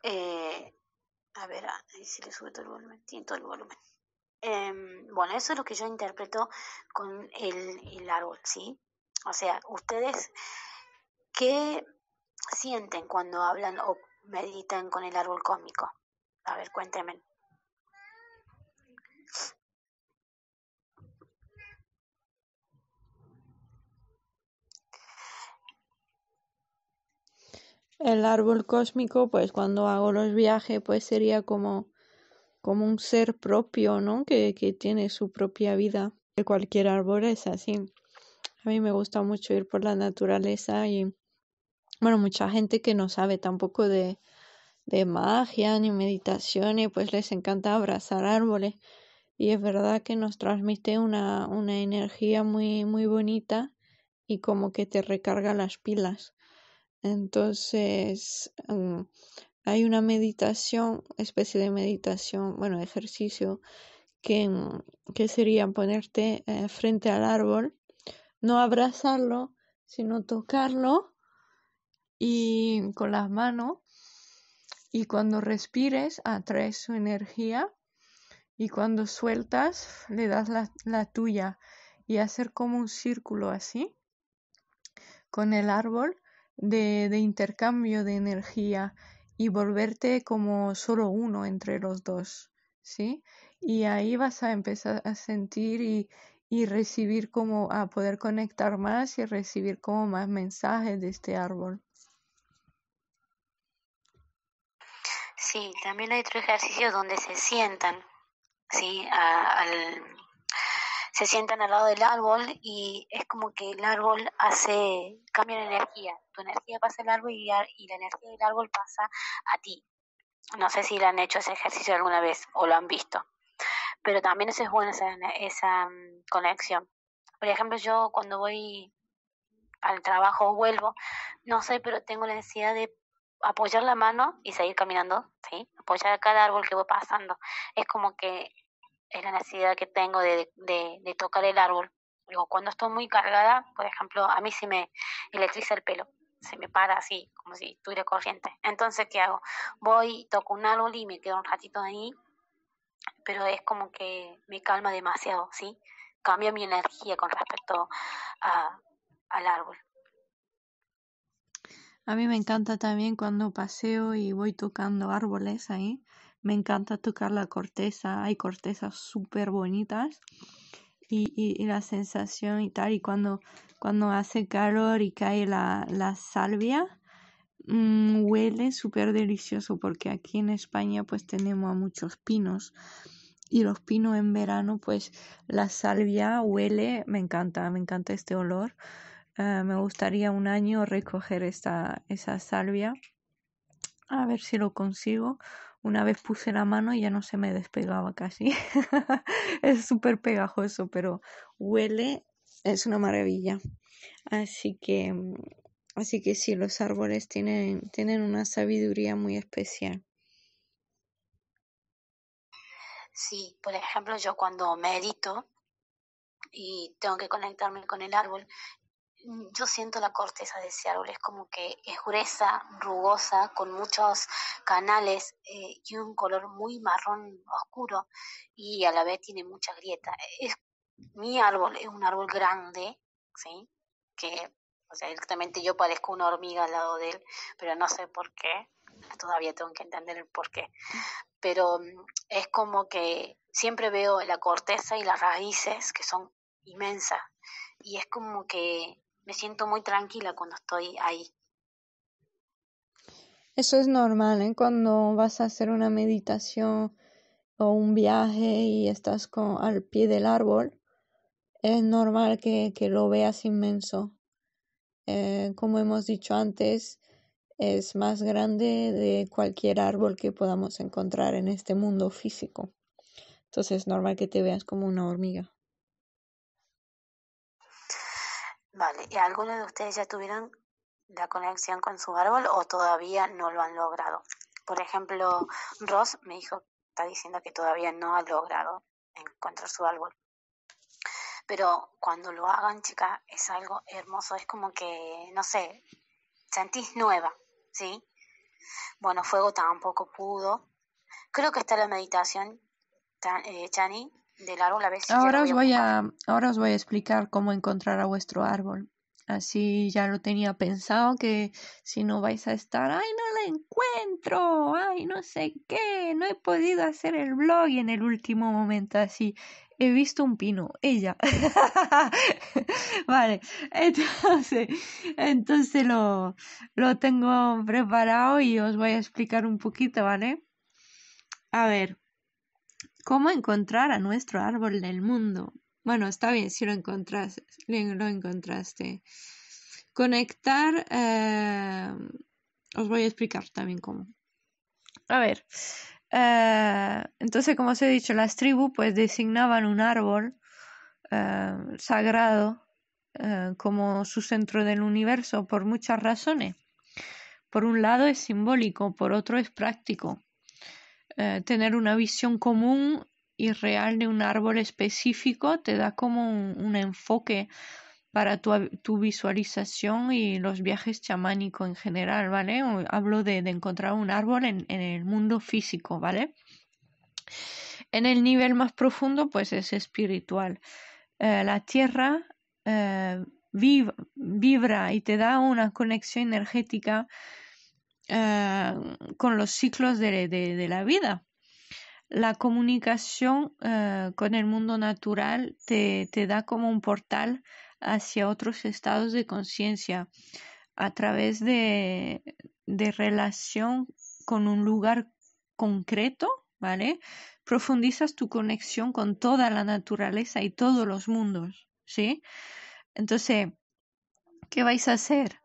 eh, a ver, ah, ahí se le sube todo el volumen, tiene todo el volumen. Em, bueno, eso es lo que yo interpreto con el, el árbol, ¿sí? O sea, ustedes, ¿qué sienten cuando hablan o meditan con el árbol cósmico? A ver, cuéntenme. el árbol cósmico, pues cuando hago los viajes, pues sería como, como un ser propio, ¿no? Que, que tiene su propia vida. Cualquier árbol es así. A mí me gusta mucho ir por la naturaleza y, bueno, mucha gente que no sabe tampoco de, de magia ni meditaciones, pues les encanta abrazar árboles. Y es verdad que nos transmite una, una energía muy, muy bonita y como que te recarga las pilas. Entonces, mm, hay una meditación, especie de meditación, bueno, ejercicio, que, mm, sería ponerte eh, frente al árbol, no abrazarlo, sino tocarlo y con las manos. Y cuando respires, atraes su energía. Y cuando sueltas, le das la tuya. Y hacer como un círculo así con el árbol de, intercambio de energía y volverte como solo uno entre los dos, ¿sí? Y ahí vas a empezar a sentir y, recibir como a poder conectar más y recibir como más mensajes de este árbol. Sí, también hay otro ejercicio donde se sientan, ¿sí? al, se sientan al lado del árbol y es como que el árbol hace, cambia la energía. Tu energía pasa al árbol y, la energía del árbol pasa a ti. No sé si le han hecho ese ejercicio alguna vez o lo han visto. Pero también eso es bueno, esa, esa mm, conexión. Por ejemplo, yo cuando voy al trabajo o vuelvo, no sé, pero tengo la necesidad de apoyar la mano y seguir caminando, ¿sí? Apoyar cada árbol que voy pasando. Es como que es la necesidad que tengo de, tocar el árbol. cuando estoy muy cargada, por ejemplo, a mí se me electriza el pelo, se me para así, como si estuviera corriente. Entonces, ¿qué hago? Voy, toco un árbol y me quedo un ratito ahí, pero es como que me calma demasiado, ¿sí? Cambia mi energía con respecto a, al árbol. A mí me encanta también cuando paseo y voy tocando árboles ahí. Me encanta tocar la corteza, hay cortezas súper bonitas. Y, la sensación y tal. Y cuando, cuando hace calor y cae la, la salvia, mm, huele súper delicioso porque aquí en España pues tenemos a muchos pinos. Y los pinos en verano, pues la salvia huele, me encanta, me encanta este olor. Eh, me gustaría un año recoger esta, esa salvia. A ver si lo consigo una vez puse la mano y ya no se me despegaba casi. es súper pegajoso, pero huele, es una maravilla. Así que, así que sí, los árboles tienen, tienen una sabiduría muy especial. Sí, por ejemplo, yo cuando medito, y tengo que conectarme con el árbol Mm, yo siento la corteza de ese árbol, es como que es gruesa, rugosa, con muchos canales eh, y un color muy marrón oscuro y a la vez tiene mucha grieta. mi árbol es un árbol grande, ¿sí? Que, o sea, directamente yo parezco una hormiga al lado de él, pero no sé por qué, todavía tengo que entender el por qué. Pero mm, es como que siempre veo la corteza y las raíces que son inmensas y es como que me siento muy tranquila cuando estoy ahí. Eso es normal, ¿eh? Cuando vas a hacer una meditación o un viaje y estás al pie del árbol, es normal que, lo veas inmenso. Eh, como hemos dicho antes, es más grande de cualquier árbol que podamos encontrar en este mundo físico. Entonces es normal que te veas como una hormiga. Vale, ¿y algunos de ustedes ya tuvieron la conexión con su árbol o todavía no lo han logrado? Por ejemplo, Ross me dijo, está diciendo que todavía no ha logrado encontrar su árbol. Pero cuando lo hagan, chicas, es algo hermoso, es como que, no sé, sentís nueva, ¿sí? Bueno, fuego tampoco pudo. Creo que está la meditación, eh, Chani, ahora os voy a, ahora os voy a explicar cómo encontrar a vuestro árbol así ya lo tenía pensado que si no vais a estar ay no la encuentro ay no sé qué no he podido hacer el blog en el último momento así he visto un pino ella vale entonces entonces lo lo tengo preparado y os voy a explicar un poquito vale a ver ¿Cómo encontrar a nuestro árbol del mundo? Bueno, está bien si lo encontraste. Lo encontraste. Conectar. Eh, os voy a explicar también cómo. A ver. Eh, entonces, como os he dicho, las tribus pues designaban un árbol eh, sagrado como su centro del universo por muchas razones. Por un lado es simbólico, por otro es práctico. Eh, tener una visión común y real de un árbol específico te da como un, enfoque para tu, tu, visualización y los viajes chamánicos en general, ¿vale? Hablo de, de encontrar un árbol en, en, el mundo físico, ¿vale? En el nivel más profundo, pues es espiritual. Eh, la tierra eh, vibra y te da una conexión energética eh, con los ciclos de, la vida. La comunicación eh, con el mundo natural te, da como un portal hacia otros estados de conciencia a través de, de relación con un lugar concreto, ¿vale? Profundizas tu conexión con toda la naturaleza y todos los mundos, ¿sí? Entonces, ¿qué vais a hacer?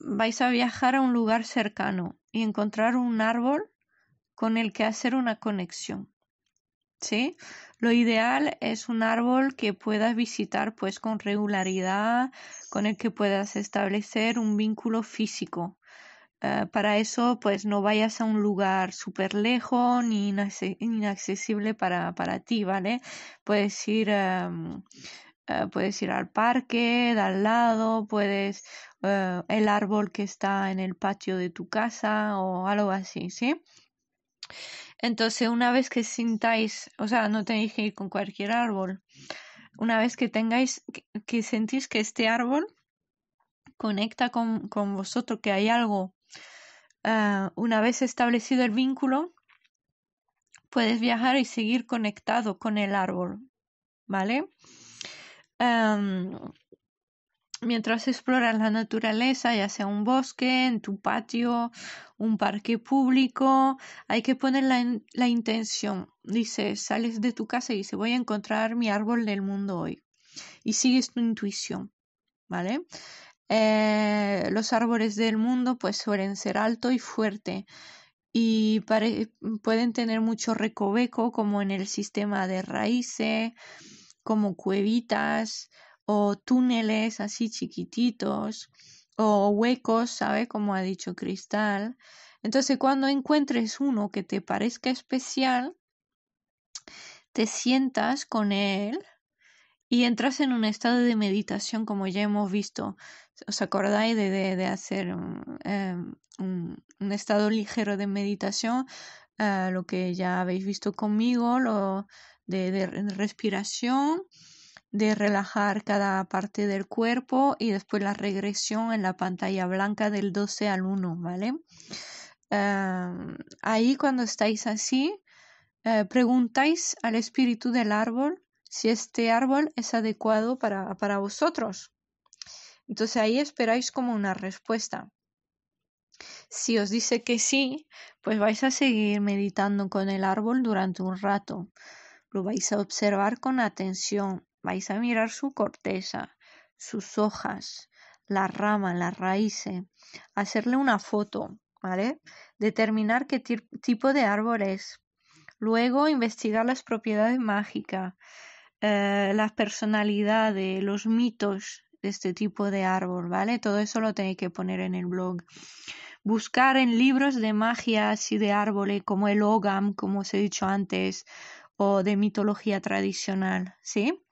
vais a viajar a un lugar cercano y encontrar un árbol con el que hacer una conexión. ¿Sí? Lo ideal es un árbol que puedas visitar pues con regularidad, con el que puedas establecer un vínculo físico. Eh, para eso pues no vayas a un lugar súper lejos ni inaccesible para, para, ti, ¿vale? Puedes ir... Em, eh, puedes ir al parque al lado, puedes eh, el árbol que está en el patio de tu casa o algo así, ¿sí? Entonces, una vez que sintáis, o sea, no tenéis que ir con cualquier árbol, una vez que tengáis, que, sentís que este árbol conecta con, vosotros, que hay algo, eh, una vez establecido el vínculo, puedes viajar y seguir conectado con el árbol, ¿vale? Em, mientras exploras la naturaleza, ya sea un bosque, en tu patio, un parque público, hay que poner la, la intención. Dice, sales de tu casa y dice, voy a encontrar mi árbol del mundo hoy. Y sigues tu intuición, ¿vale? Eh, los árboles del mundo pues suelen ser alto y fuerte y pueden tener mucho recoveco como en el sistema de raíces, como cuevitas, o túneles así chiquititos o huecos, ¿sabe? Como ha dicho Cristal. Entonces, cuando encuentres uno que te parezca especial, te sientas con él y entras en un estado de meditación como ya hemos visto. ¿Os acordáis de, hacer em, un, estado ligero de meditación? Ah, lo que ya habéis visto conmigo, lo de respiración de relajar cada parte del cuerpo y después la regresión en la pantalla blanca del 12 al 1, ¿vale? Em, ahí cuando estáis así, eh, preguntáis al espíritu del árbol si este árbol es adecuado para, para vosotros. Entonces ahí esperáis como una respuesta. Si os dice que sí, pues vais a seguir meditando con el árbol durante un rato. Lo vais a observar con atención vais a mirar su corteza, sus hojas, la rama, las raíces, eh, hacerle una foto, ¿vale? Determinar qué tipo de árbol es. Luego investigar las propiedades mágicas, eh, las personalidades, los mitos de este tipo de árbol, ¿vale? Todo eso lo tenéis que poner en el blog. Buscar en libros de magia y de árboles como el Ogam, como os he dicho antes, o de mitología tradicional, ¿sí?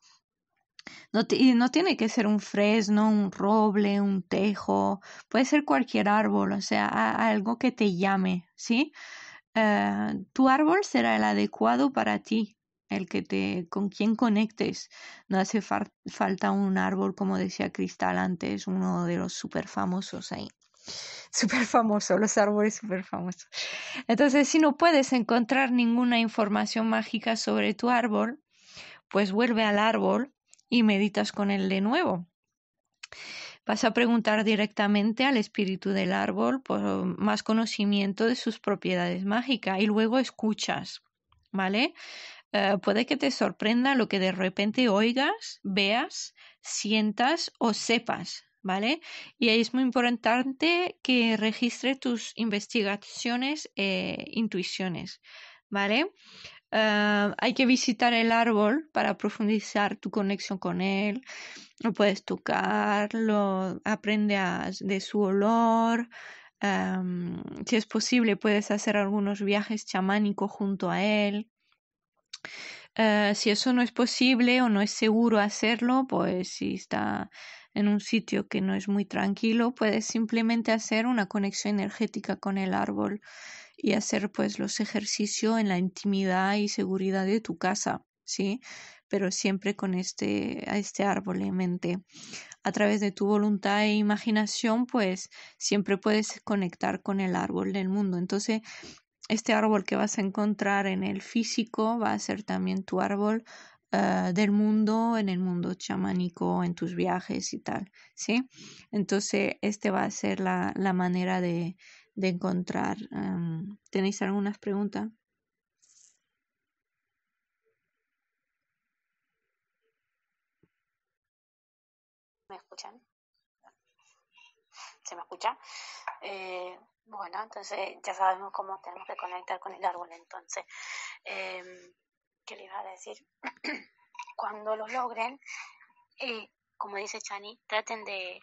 No y no tiene que ser un fresno, un roble, un tejo, puede ser cualquier árbol, o sea, algo que te llame, ¿sí? Ah, tu árbol será el adecuado para ti, el que te con quien conectes. No hace falta un árbol, como decía Cristal antes, uno de los súper famosos ahí. Súper famoso, los árboles súper famosos. Entonces, si no puedes encontrar ninguna información mágica sobre tu árbol, pues vuelve al árbol y meditas con él de nuevo. Vas a preguntar directamente al espíritu del árbol por más conocimiento de sus propiedades mágicas y luego escuchas, ¿vale? Eh, puede que te sorprenda lo que de repente oigas, veas, sientas o sepas, ¿vale? Y ahí es muy importante que registre tus investigaciones e intuiciones, ¿vale? Ah, hay que visitar el árbol para profundizar tu conexión con él. Lo puedes tocarlo, aprende de su olor. si es posible, puedes hacer algunos viajes chamánicos junto a él. Ah, si eso no es posible o no es seguro hacerlo, pues si está en un sitio que no es muy tranquilo, puedes simplemente hacer una conexión energética con el árbol y hacer pues los ejercicios en la intimidad y seguridad de tu casa, ¿sí? Pero siempre con este, este árbol en mente. A través de tu voluntad e imaginación, pues siempre puedes conectar con el árbol del mundo. Entonces, este árbol que vas a encontrar en el físico va a ser también tu árbol ah, del mundo, en el mundo chamánico, en tus viajes y tal, ¿sí? Entonces, este va a ser la, la manera de, de encontrar. Em, ¿Tenéis algunas preguntas? ¿Me escuchan? ¿Se me escucha? Eh, bueno, entonces ya sabemos cómo tenemos que conectar con el árbol. Entonces, em, ¿qué les iba a decir? Cuando lo logren, eh, como dice Chani, traten de,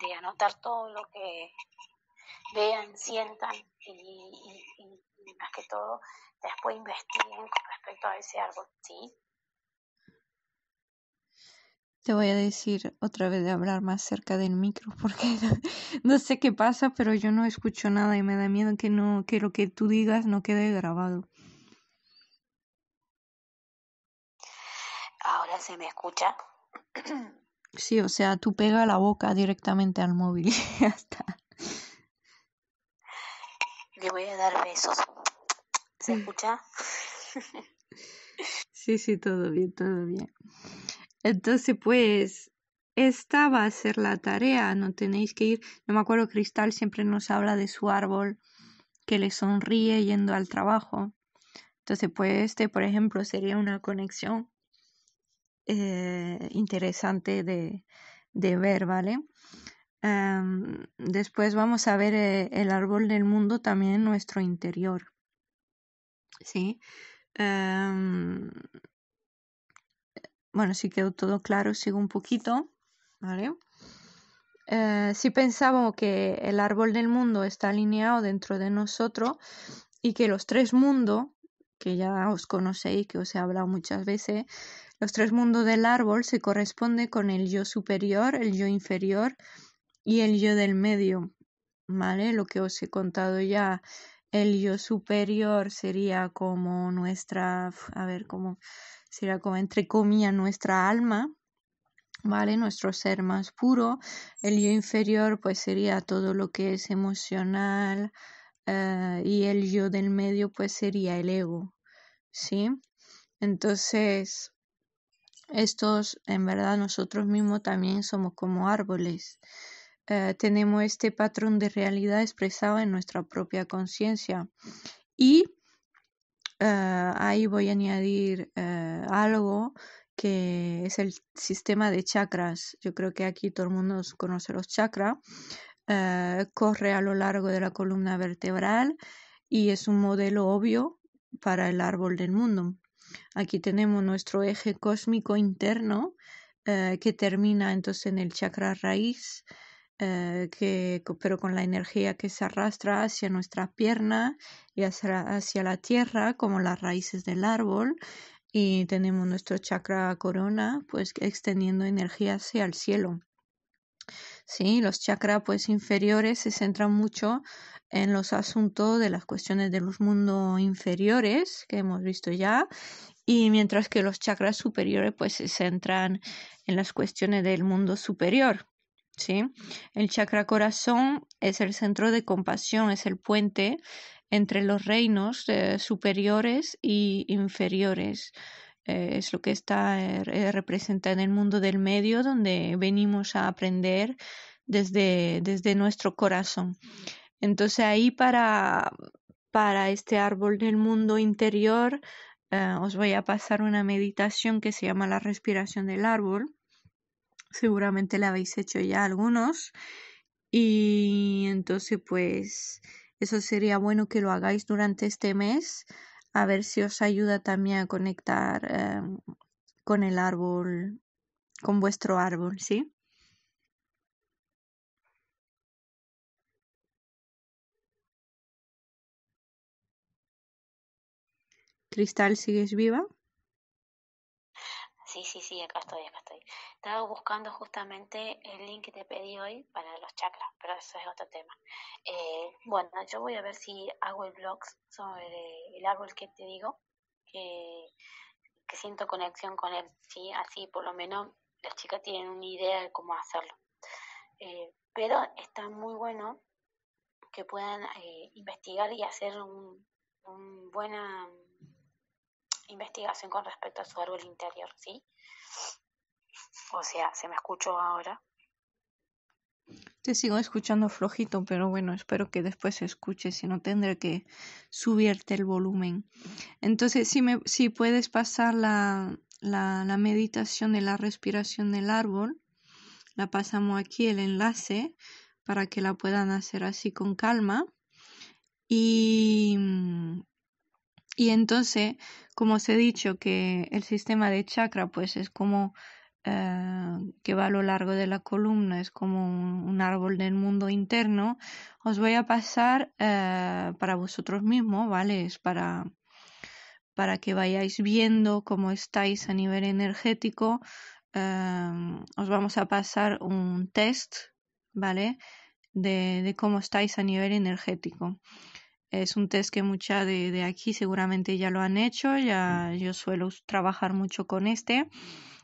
de anotar todo lo que vean, sientan y, más que todo después investiguen con respecto a ese árbol, ¿sí? Te voy a decir otra vez de hablar más cerca del micro porque no sé qué pasa, pero yo no escucho nada y me da miedo que no que lo que tú digas no quede grabado. Ahora se me escucha. Sí, o sea, tú pega la boca directamente al móvil y ya está. ...que voy a dar besos. ¿Se escucha? sí, sí, todo bien, todo bien. Entonces, pues, esta va a ser la tarea, no tenéis que ir. No me acuerdo, Cristal siempre nos habla de su árbol que le sonríe yendo al trabajo. Entonces, pues este, por ejemplo, sería una conexión eh, interesante de, de, ver, ¿vale? Em, después vamos a ver eh, el árbol del mundo también en nuestro interior. ¿Sí? Em, bueno, si quedó todo claro, sigo un poquito. ¿Vale? Eh, si pensamos que el árbol del mundo está alineado dentro de nosotros y que los tres mundos, que ya os conocéis, que os he hablado muchas veces, los tres mundos del árbol se corresponden con el yo superior, el yo inferior y el yo del medio, ¿vale? Lo que os he contado ya, el yo superior sería como nuestra, a ver, como sería como entre comillas nuestra alma, ¿vale? Nuestro ser más puro. El yo inferior pues sería todo lo que es emocional eh, y el yo del medio pues sería el ego, ¿sí? Entonces, estos en verdad nosotros mismos también somos como árboles eh, tenemos este patrón de realidad expresado en nuestra propia conciencia. Y eh, ahí voy a añadir eh, algo que es el sistema de chakras. Yo creo que aquí todo el mundo conoce los chakras. corre a lo largo de la columna vertebral y es un modelo obvio para el árbol del mundo. Aquí tenemos nuestro eje cósmico interno que termina entonces en el chakra raíz eh, que, pero con la energía que se arrastra hacia nuestra pierna y hacia, la tierra, como las raíces del árbol, y tenemos nuestro chakra corona, pues extendiendo energía hacia el cielo. Sí, los chakras pues inferiores se centran mucho en los asuntos de las cuestiones de los mundos inferiores que hemos visto ya y mientras que los chakras superiores pues se centran en las cuestiones del mundo superior. ¿sí? El chakra corazón es el centro de compasión, es el puente entre los reinos eh, superiores y inferiores. Eh, es lo que está eh, representado en el mundo del medio, donde venimos a aprender desde, desde nuestro corazón. Entonces ahí para este árbol del mundo interior os voy a pasar una meditación que se llama la respiración del árbol seguramente la habéis hecho ya algunos y entonces pues eso sería bueno que lo hagáis durante este mes a ver si os ayuda también a conectar em, con el árbol con vuestro árbol sí Cristal, ¿sigues viva? Sí, sí, sí, acá estoy, acá estoy. Estaba buscando justamente el link que te pedí hoy para los chakras, pero eso es otro tema. Eh, bueno, yo voy a ver si hago el blog sobre el árbol que te digo, que, que siento conexión con él, ¿sí? Así por lo menos las chicas tienen una idea de cómo hacerlo. Eh, pero está muy bueno que puedan eh, investigar y hacer un, un buena investigación con respecto a su árbol interior, ¿sí? O sea, ¿se me escuchó ahora? Te sigo escuchando flojito, pero bueno, espero que después se escuche, si no tendré que subirte el volumen. Entonces, si, me, si puedes pasar la, la, la meditación de la respiración del árbol, la pasamos aquí el enlace para que la puedan hacer así con calma. Y y entonces, como os he dicho, que el sistema de chakra pues es como eh, que va a lo largo de la columna, es como un, árbol del mundo interno, os voy a pasar eh, para vosotros mismos, ¿vale? Es para, para que vayáis viendo cómo estáis a nivel energético. Eh, os vamos a pasar un test, ¿vale? de cómo estáis a nivel energético. Es un test que mucha de, aquí seguramente ya lo han hecho, ya yo suelo trabajar mucho con este.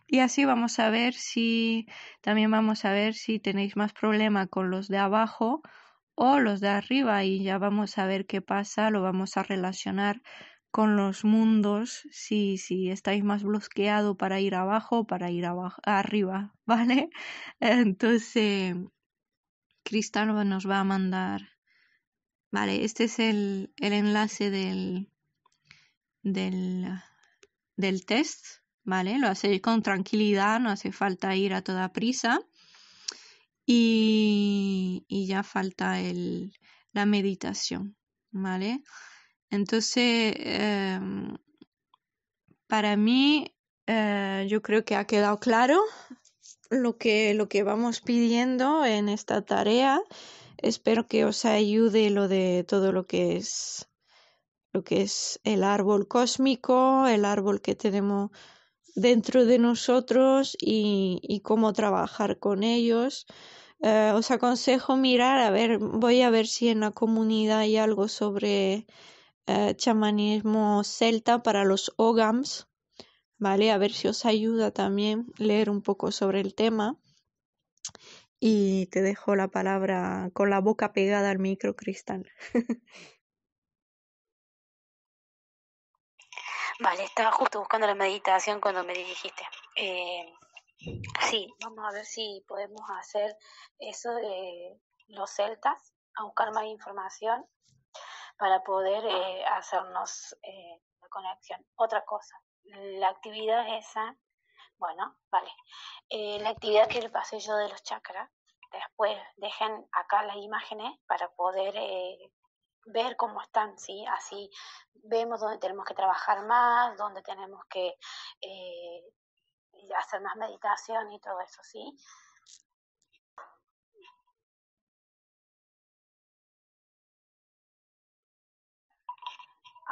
Y así vamos a ver si también vamos a ver si tenéis más problema con los de abajo o los de arriba y ya vamos a ver qué pasa, lo vamos a relacionar con los mundos, si, si estáis más bloqueado para ir abajo o para ir arriba, ¿vale? Entonces, Cristal nos va a mandar Vale, este es el, el enlace del, del, del test, ¿vale? Lo hacéis con tranquilidad, no hace falta ir a toda prisa. Y, y ya falta el, la meditación, ¿vale? Entonces, em, para mí, eh, yo creo que ha quedado claro lo que, lo que vamos pidiendo en esta tarea Espero que os ayude lo de todo lo que es lo que es el árbol cósmico, el árbol que tenemos dentro de nosotros y, cómo trabajar con ellos. Eh, os aconsejo mirar, a ver, voy a ver si en la comunidad hay algo sobre eh, chamanismo celta para los ogams, ¿vale? A ver si os ayuda también leer un poco sobre el tema y te dejo la palabra con la boca pegada al microcristal. vale, estaba justo buscando la meditación cuando me dirigiste. Eh, sí, vamos a ver si podemos hacer eso de los celtas, a buscar más información para poder eh, hacernos eh, la conexión. Otra cosa, la actividad esa bueno, vale. Eh, la actividad que le pasé yo de los chakras, después dejen acá las imágenes para poder eh, ver cómo están, ¿sí? Así vemos dónde tenemos que trabajar más, dónde tenemos que eh, hacer más meditación y todo eso, ¿sí?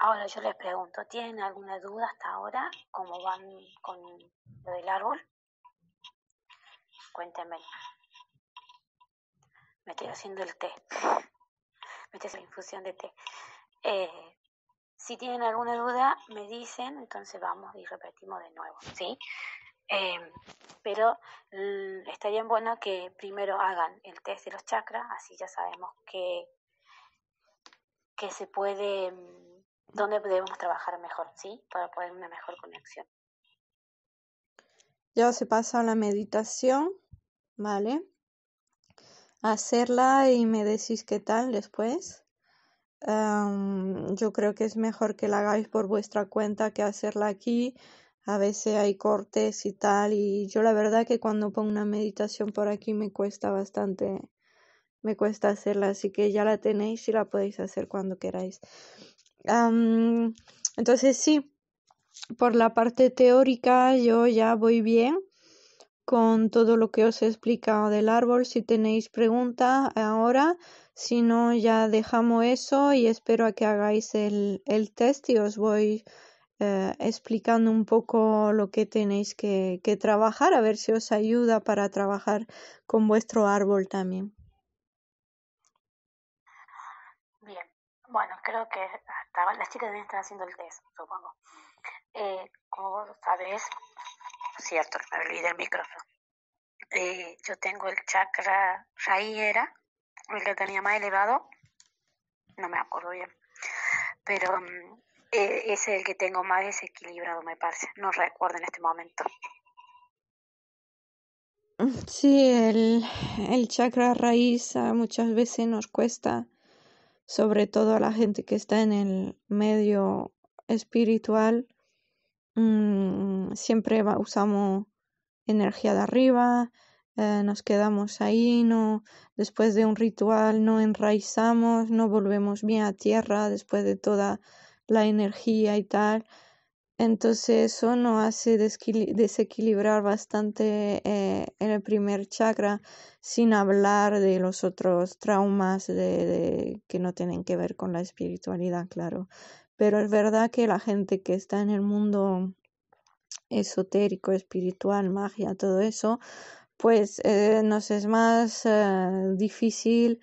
Ahora yo les pregunto, ¿tienen alguna duda hasta ahora cómo van con lo del árbol? Cuéntenme. Me estoy haciendo el té. Me estoy haciendo infusión de té. Eh, si tienen alguna duda, me dicen, entonces vamos y repetimos de nuevo, ¿sí? Eh, pero mm, estaría bueno que primero hagan el test de los chakras, así ya sabemos que se puede mm, dónde debemos trabajar mejor, ¿sí? Para poder una mejor conexión. Ya se pasa la meditación, ¿vale? Hacerla y me decís qué tal después. yo creo que es mejor que la hagáis por vuestra cuenta que hacerla aquí. A veces hay cortes y tal. Y yo la verdad que cuando pongo una meditación por aquí me cuesta bastante. Me cuesta hacerla. Así que ya la tenéis y la podéis hacer cuando queráis entonces sí, por la parte teórica yo ya voy bien con todo lo que os he explicado del árbol. Si tenéis preguntas ahora, si no, ya dejamos eso y espero a que hagáis el, test y os voy eh, explicando un poco lo que tenéis que, que trabajar, a ver si os ayuda para trabajar con vuestro árbol también. Bien, bueno, creo que las chicas deben estar haciendo el test, supongo. Eh, como vos sabés, cierto, me olvidé el micrófono. Eh, yo tengo el chakra raíz era, el que tenía más elevado, no me acuerdo bien, pero mm, e, es el que tengo más desequilibrado, me parece, no recuerdo en este momento. Sí, el, el chakra raíz muchas veces nos cuesta sobre todo a la gente que está en el medio espiritual, mm, siempre usamos energía de arriba, eh, nos quedamos ahí, no, después de un ritual no enraizamos, no volvemos bien a tierra después de toda la energía y tal. Entonces eso nos hace desequilibrar bastante eh, en el primer chakra sin hablar de los otros traumas de, que no tienen que ver con la espiritualidad, claro. Pero es verdad que la gente que está en el mundo esotérico, espiritual, magia, todo eso, pues eh, nos es más eh, difícil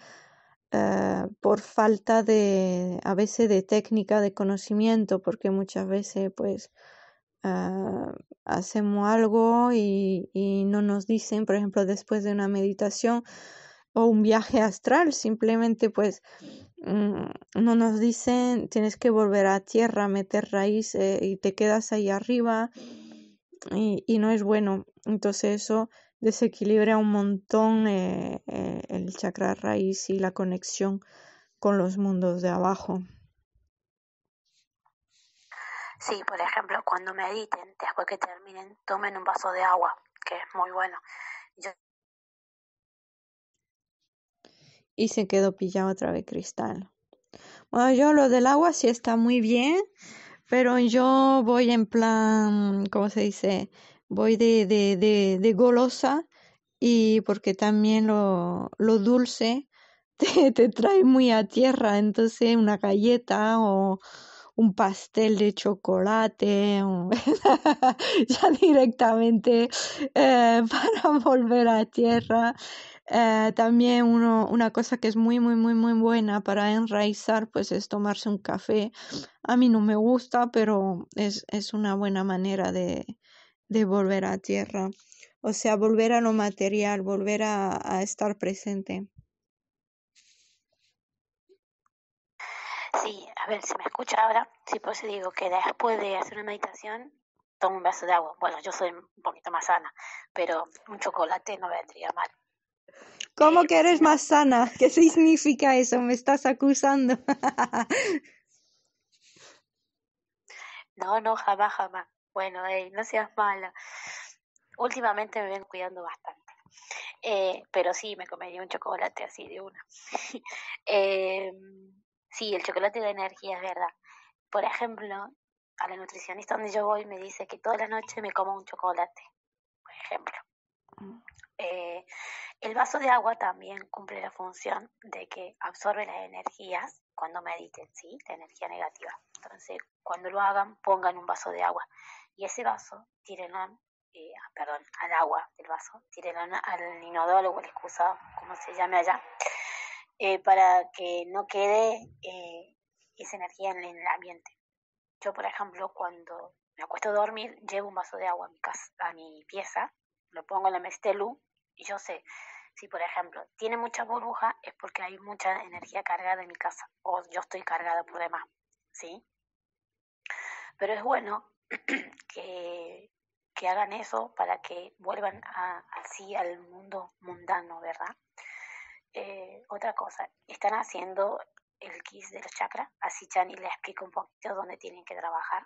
eh, por falta de a veces de técnica de conocimiento porque muchas veces pues ah, hacemos algo y, y, no nos dicen por ejemplo después de una meditación o un viaje astral simplemente pues mm, no nos dicen tienes que volver a tierra meter raíz y te quedas ahí arriba y, y no es bueno entonces eso desequilibra un montón eh, eh, el chakra raíz y la conexión con los mundos de abajo. Sí, por ejemplo, cuando mediten, después que terminen, tomen un vaso de agua, que es muy bueno. Y se quedó pillado otra vez cristal. Bueno, yo lo del agua sí está muy bien, pero yo voy en plan, ¿cómo se dice? voy de, de, de, golosa y porque también lo, lo dulce te, te, trae muy a tierra, entonces una galleta o un pastel de chocolate, ya directamente eh, para volver a tierra. Eh, también uno, una cosa que es muy, muy, muy, muy buena para enraizar, pues es tomarse un café. A mí no me gusta, pero es, es una buena manera de, de volver a tierra, o sea, volver a lo material, volver a, estar presente. Sí, a ver, si me escucha ahora, sí, por digo que después de hacer una meditación, tomo un vaso de agua. Bueno, yo soy un poquito más sana, pero un chocolate no vendría mal. ¿Cómo eh, que eres más sana? ¿Qué significa eso? Me estás acusando. no, no, jamás, jamás. Bueno, hey, no seas mala. Últimamente me ven cuidando bastante. Eh, pero sí, me comería un chocolate así de una. Em, sí, el chocolate de energía, es verdad. Por ejemplo, a la nutricionista donde yo voy me dice que toda la noche me como un chocolate, por ejemplo. Mm. Eh, el vaso de agua también cumple la función de que absorbe las energías cuando mediten, ¿sí? La energía negativa. Entonces, cuando lo hagan, pongan un vaso de agua y ese vaso tírenlo, eh, ah, perdón, al agua del vaso, tírenlo al inodoro o al excusado, como se llame allá, eh, para que no quede eh, esa energía en el ambiente. Yo, por ejemplo, cuando me acuesto a dormir, llevo un vaso de agua a mi, casa, a mi pieza, lo pongo en la mestelu, y yo sé si por ejemplo tiene mucha burbuja es porque hay mucha energía cargada en mi casa o yo estoy cargada por demás, ¿sí? Pero es bueno que, hagan eso para que vuelvan así al mundo mundano, ¿verdad? Eh, otra cosa, están haciendo el kiss de chakra? chakras, así Chani les explica un poquito dónde tienen que trabajar.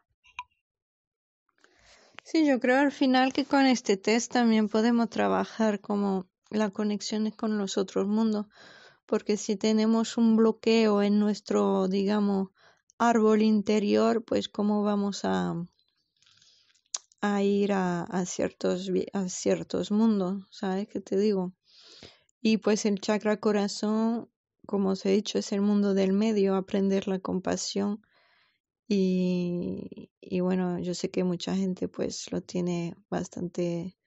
Sí, yo creo al final que con este test también podemos trabajar como las conexiones con los otros mundos, porque si tenemos un bloqueo en nuestro, digamos, árbol interior, pues cómo vamos a a ir a, ciertos, a ciertos mundos, ¿sabes qué te digo? Y pues el chakra corazón, como os he dicho, es el mundo del medio, aprender la compasión. Y, y bueno, yo sé que mucha gente pues lo tiene bastante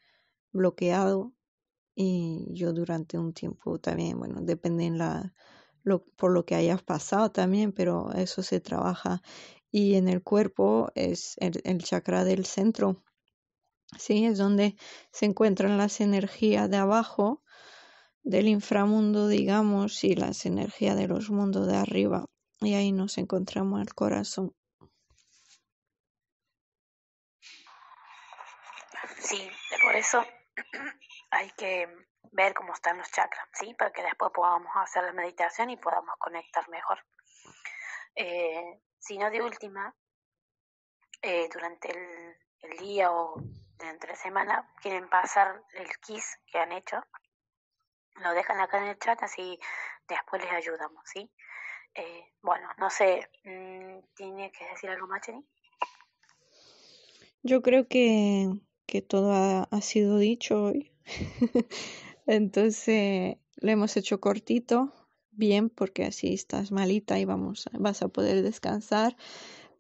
bloqueado y yo durante un tiempo también, bueno, depende la, lo, por lo que hayas pasado también, pero eso se trabaja y en el cuerpo es el, chakra del centro. Sí, es donde se encuentran las energías de abajo del inframundo, digamos, y las energías de los mundos de arriba. Y ahí nos encontramos al corazón. Sí, por eso hay que ver cómo están los chakras, ¿sí? Para que después podamos hacer la meditación y podamos conectar mejor. Eh, no, de última, eh, durante el, día o de entre semana, quieren pasar el quiz que han hecho, lo dejan acá en el chat, así después les ayudamos, ¿sí? Eh, bueno, no sé, mm, ¿tiene que decir algo más, Jenny? Yo creo que, que todo ha sido dicho hoy. Entonces, lo hemos hecho cortito, bien porque así estás malita y vamos, vas a poder descansar.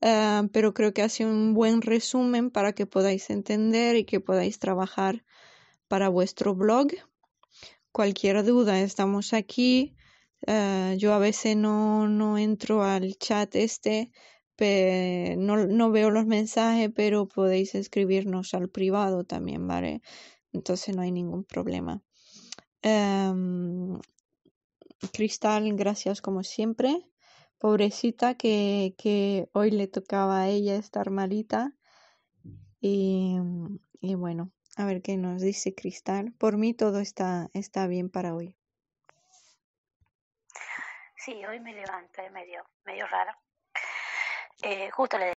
Ah, pero creo que hace un buen resumen para que podáis entender y que podáis trabajar para vuestro blog. Cualquier duda, estamos aquí. Ah, yo a veces no, entro al chat este, no, no veo los mensajes, pero podéis escribirnos al privado también, ¿vale? Entonces no hay ningún problema. Ah, Cristal, gracias como siempre. Pobrecita que, que hoy le tocaba a ella estar malita. Y, y, bueno, a ver qué nos dice Cristal. Por mí todo está, está bien para hoy. Sí, hoy me levanté medio, medio raro. Eh, justo le